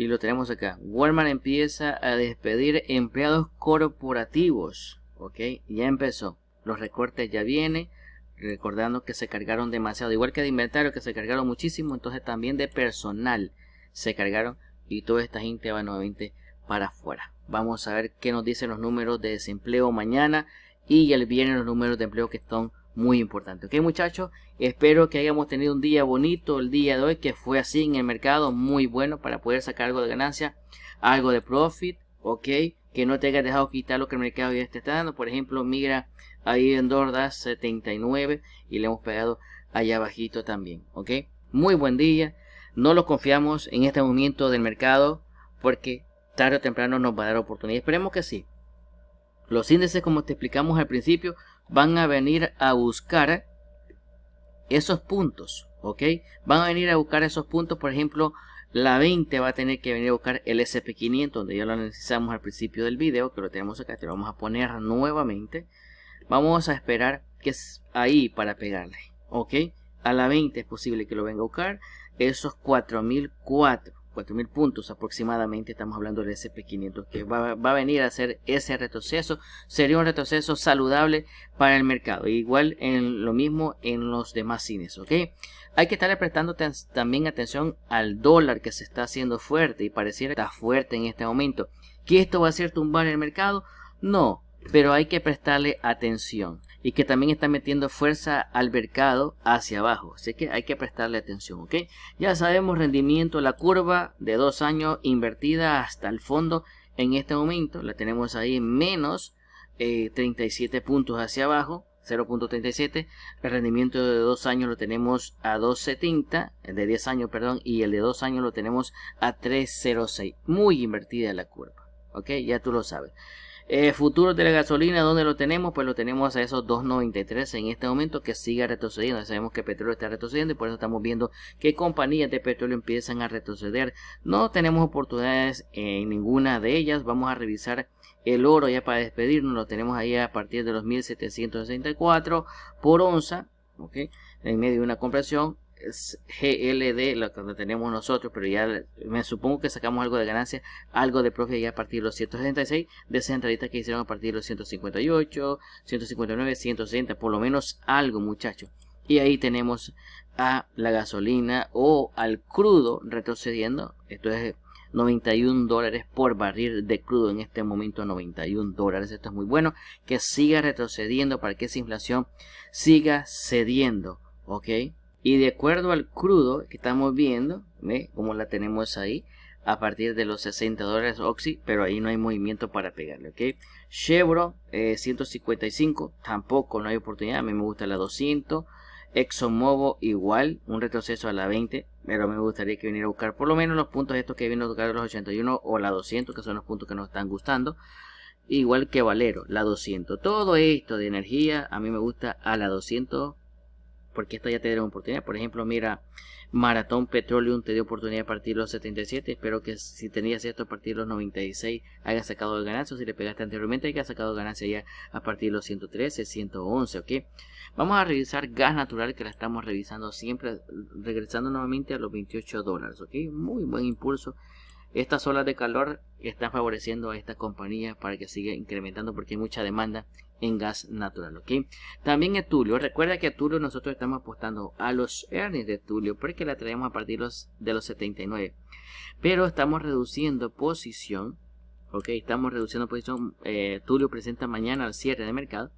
Speaker 1: Y lo tenemos acá. Walmart empieza a despedir empleados corporativos. Ok, ya empezó. Los recortes ya vienen. Recordando que se cargaron demasiado. Igual que de inventario, que se cargaron muchísimo. Entonces también de personal se cargaron. Y toda esta gente va nuevamente para afuera. Vamos a ver qué nos dicen los números de desempleo mañana. Y el vienen los números de empleo que están muy importante. Ok muchachos, espero que hayamos tenido un día bonito el día de hoy, que fue así en el mercado, muy bueno para poder sacar algo de ganancia, algo de profit, ok, que no te hayas dejado quitar lo que el mercado ya te está dando. Por ejemplo, mira ahí en Dordas 79 y le hemos pegado allá abajito también, ok. Muy buen día, no lo confiamos en este momento del mercado porque tarde o temprano nos va a dar oportunidad. Esperemos que sí. Los índices, como te explicamos al principio, van a venir a buscar esos puntos, ¿ok? Van a venir a buscar esos puntos, por ejemplo, la 20 va a tener que venir a buscar el SP500, donde ya lo necesitamos al principio del video, que lo tenemos acá, te lo vamos a poner nuevamente. Vamos a esperar que es ahí para pegarle, ¿ok? A la 20 es posible que lo venga a buscar, esos 4004, 4.000 puntos aproximadamente, estamos hablando del SP500, que va, a venir a hacer ese retroceso. Sería un retroceso saludable para el mercado. Igual en lo mismo en los demás cines, ¿ok? Hay que estar prestando también atención al dólar que se está haciendo fuerte y pareciera que está fuerte en este momento. ¿Que esto va a ser tumbar el mercado? No, pero hay que prestarle atención y que también está metiendo fuerza al mercado hacia abajo. Así que hay que prestarle atención, ¿ok? Ya sabemos rendimiento, la curva de dos años invertida hasta el fondo en este momento. La tenemos ahí en menos 37 eh, puntos hacia abajo. 0.37, el rendimiento de dos años lo tenemos a 2.70, de 10 años, perdón, y el de dos años lo tenemos a 3.06, muy invertida la curva, ok, ya tú lo sabes. Eh, futuro de la gasolina, ¿dónde lo tenemos? Pues lo tenemos a esos 2.93 en este momento que sigue retrocediendo. Sabemos que el petróleo está retrocediendo y por eso estamos viendo que compañías de petróleo empiezan a retroceder. No tenemos oportunidades en ninguna de ellas. Vamos a revisar el oro ya para despedirnos. Lo tenemos ahí a partir de los 1.764 por onza. ¿okay? En medio de una compresión GLD, lo que tenemos nosotros, pero ya me supongo que sacamos algo de ganancia, algo de profe ya a partir de los 166, de entraditas que hicieron a partir de los 158, 159, 160, por lo menos algo muchachos. Y ahí tenemos a la gasolina o al crudo retrocediendo, esto es 91 dólares por barril de crudo en este momento 91 dólares esto es muy bueno que siga retrocediendo para que esa inflación siga cediendo ok y de acuerdo al crudo que estamos viendo, ¿ve? Como la tenemos ahí, a partir de los 60 dólares Oxy, pero ahí no hay movimiento para pegarle, ¿ok? Chevron eh, 155, tampoco no hay oportunidad, a mí me gusta la 200. ExxonMobil igual, un retroceso a la 20, pero me gustaría que viniera a buscar por lo menos los puntos estos que vienen a buscar los 81 o la 200, que son los puntos que nos están gustando. Igual que Valero, la 200. Todo esto de energía, a mí me gusta a la 200 porque esta ya te dio oportunidad. Por ejemplo, mira, Maratón Petroleum te dio oportunidad a partir de los 77. Espero que si tenías esto a partir de los 96 hayas sacado el ganancia. si le pegaste anteriormente, que sacado ganancia ya a partir de los 113, 111, ¿ok? Vamos a revisar gas natural que la estamos revisando siempre, regresando nuevamente a los 28 dólares, ¿ok? Muy buen impulso estas olas de calor están favoreciendo a esta compañía para que siga incrementando porque hay mucha demanda en gas natural, También a Tulio, recuerda que a Tulio nosotros estamos apostando a los earnings de Tulio porque la traemos a partir los, de los 79, pero estamos reduciendo posición, ¿ok? Estamos reduciendo posición, eh, Tulio presenta mañana al cierre de mercado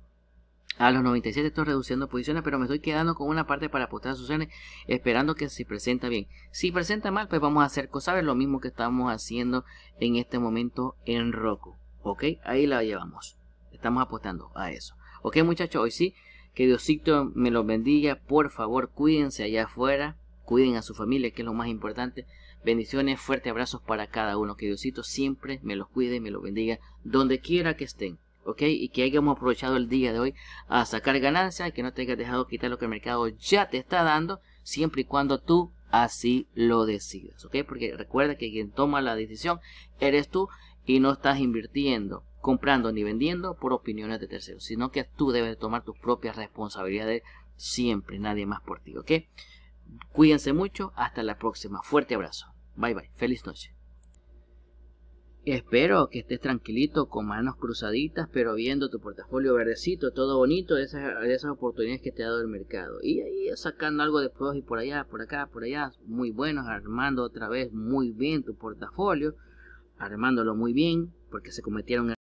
Speaker 1: a los 97 estoy reduciendo posiciones, pero me estoy quedando con una parte para apostar a Susana, esperando que se presenta bien. Si presenta mal, pues vamos a hacer cosas, lo mismo que estamos haciendo en este momento en roco ¿Ok? Ahí la llevamos. Estamos apostando a eso. ¿Ok, muchachos? Hoy sí, que Diosito me los bendiga. Por favor, cuídense allá afuera. Cuiden a su familia, que es lo más importante. Bendiciones, fuertes abrazos para cada uno. Que Diosito siempre me los cuide, y me los bendiga, donde quiera que estén. Y que hayamos aprovechado el día de hoy a sacar ganancias y que no te hayas dejado quitar lo que el mercado ya te está dando, siempre y cuando tú así lo decidas, ¿ok? Porque recuerda que quien toma la decisión eres tú y no estás invirtiendo, comprando ni vendiendo por opiniones de terceros, sino que tú debes tomar tus propias responsabilidades siempre, nadie más por ti, ¿ok? Cuídense mucho, hasta la próxima, fuerte abrazo, bye bye, feliz noche. Espero que estés tranquilito, con manos cruzaditas, pero viendo tu portafolio verdecito, todo bonito, esas, oportunidades que te ha dado el mercado. Y ahí sacando algo de y por allá, por acá, por allá, muy buenos, armando otra vez muy bien tu portafolio, armándolo muy bien, porque se cometieron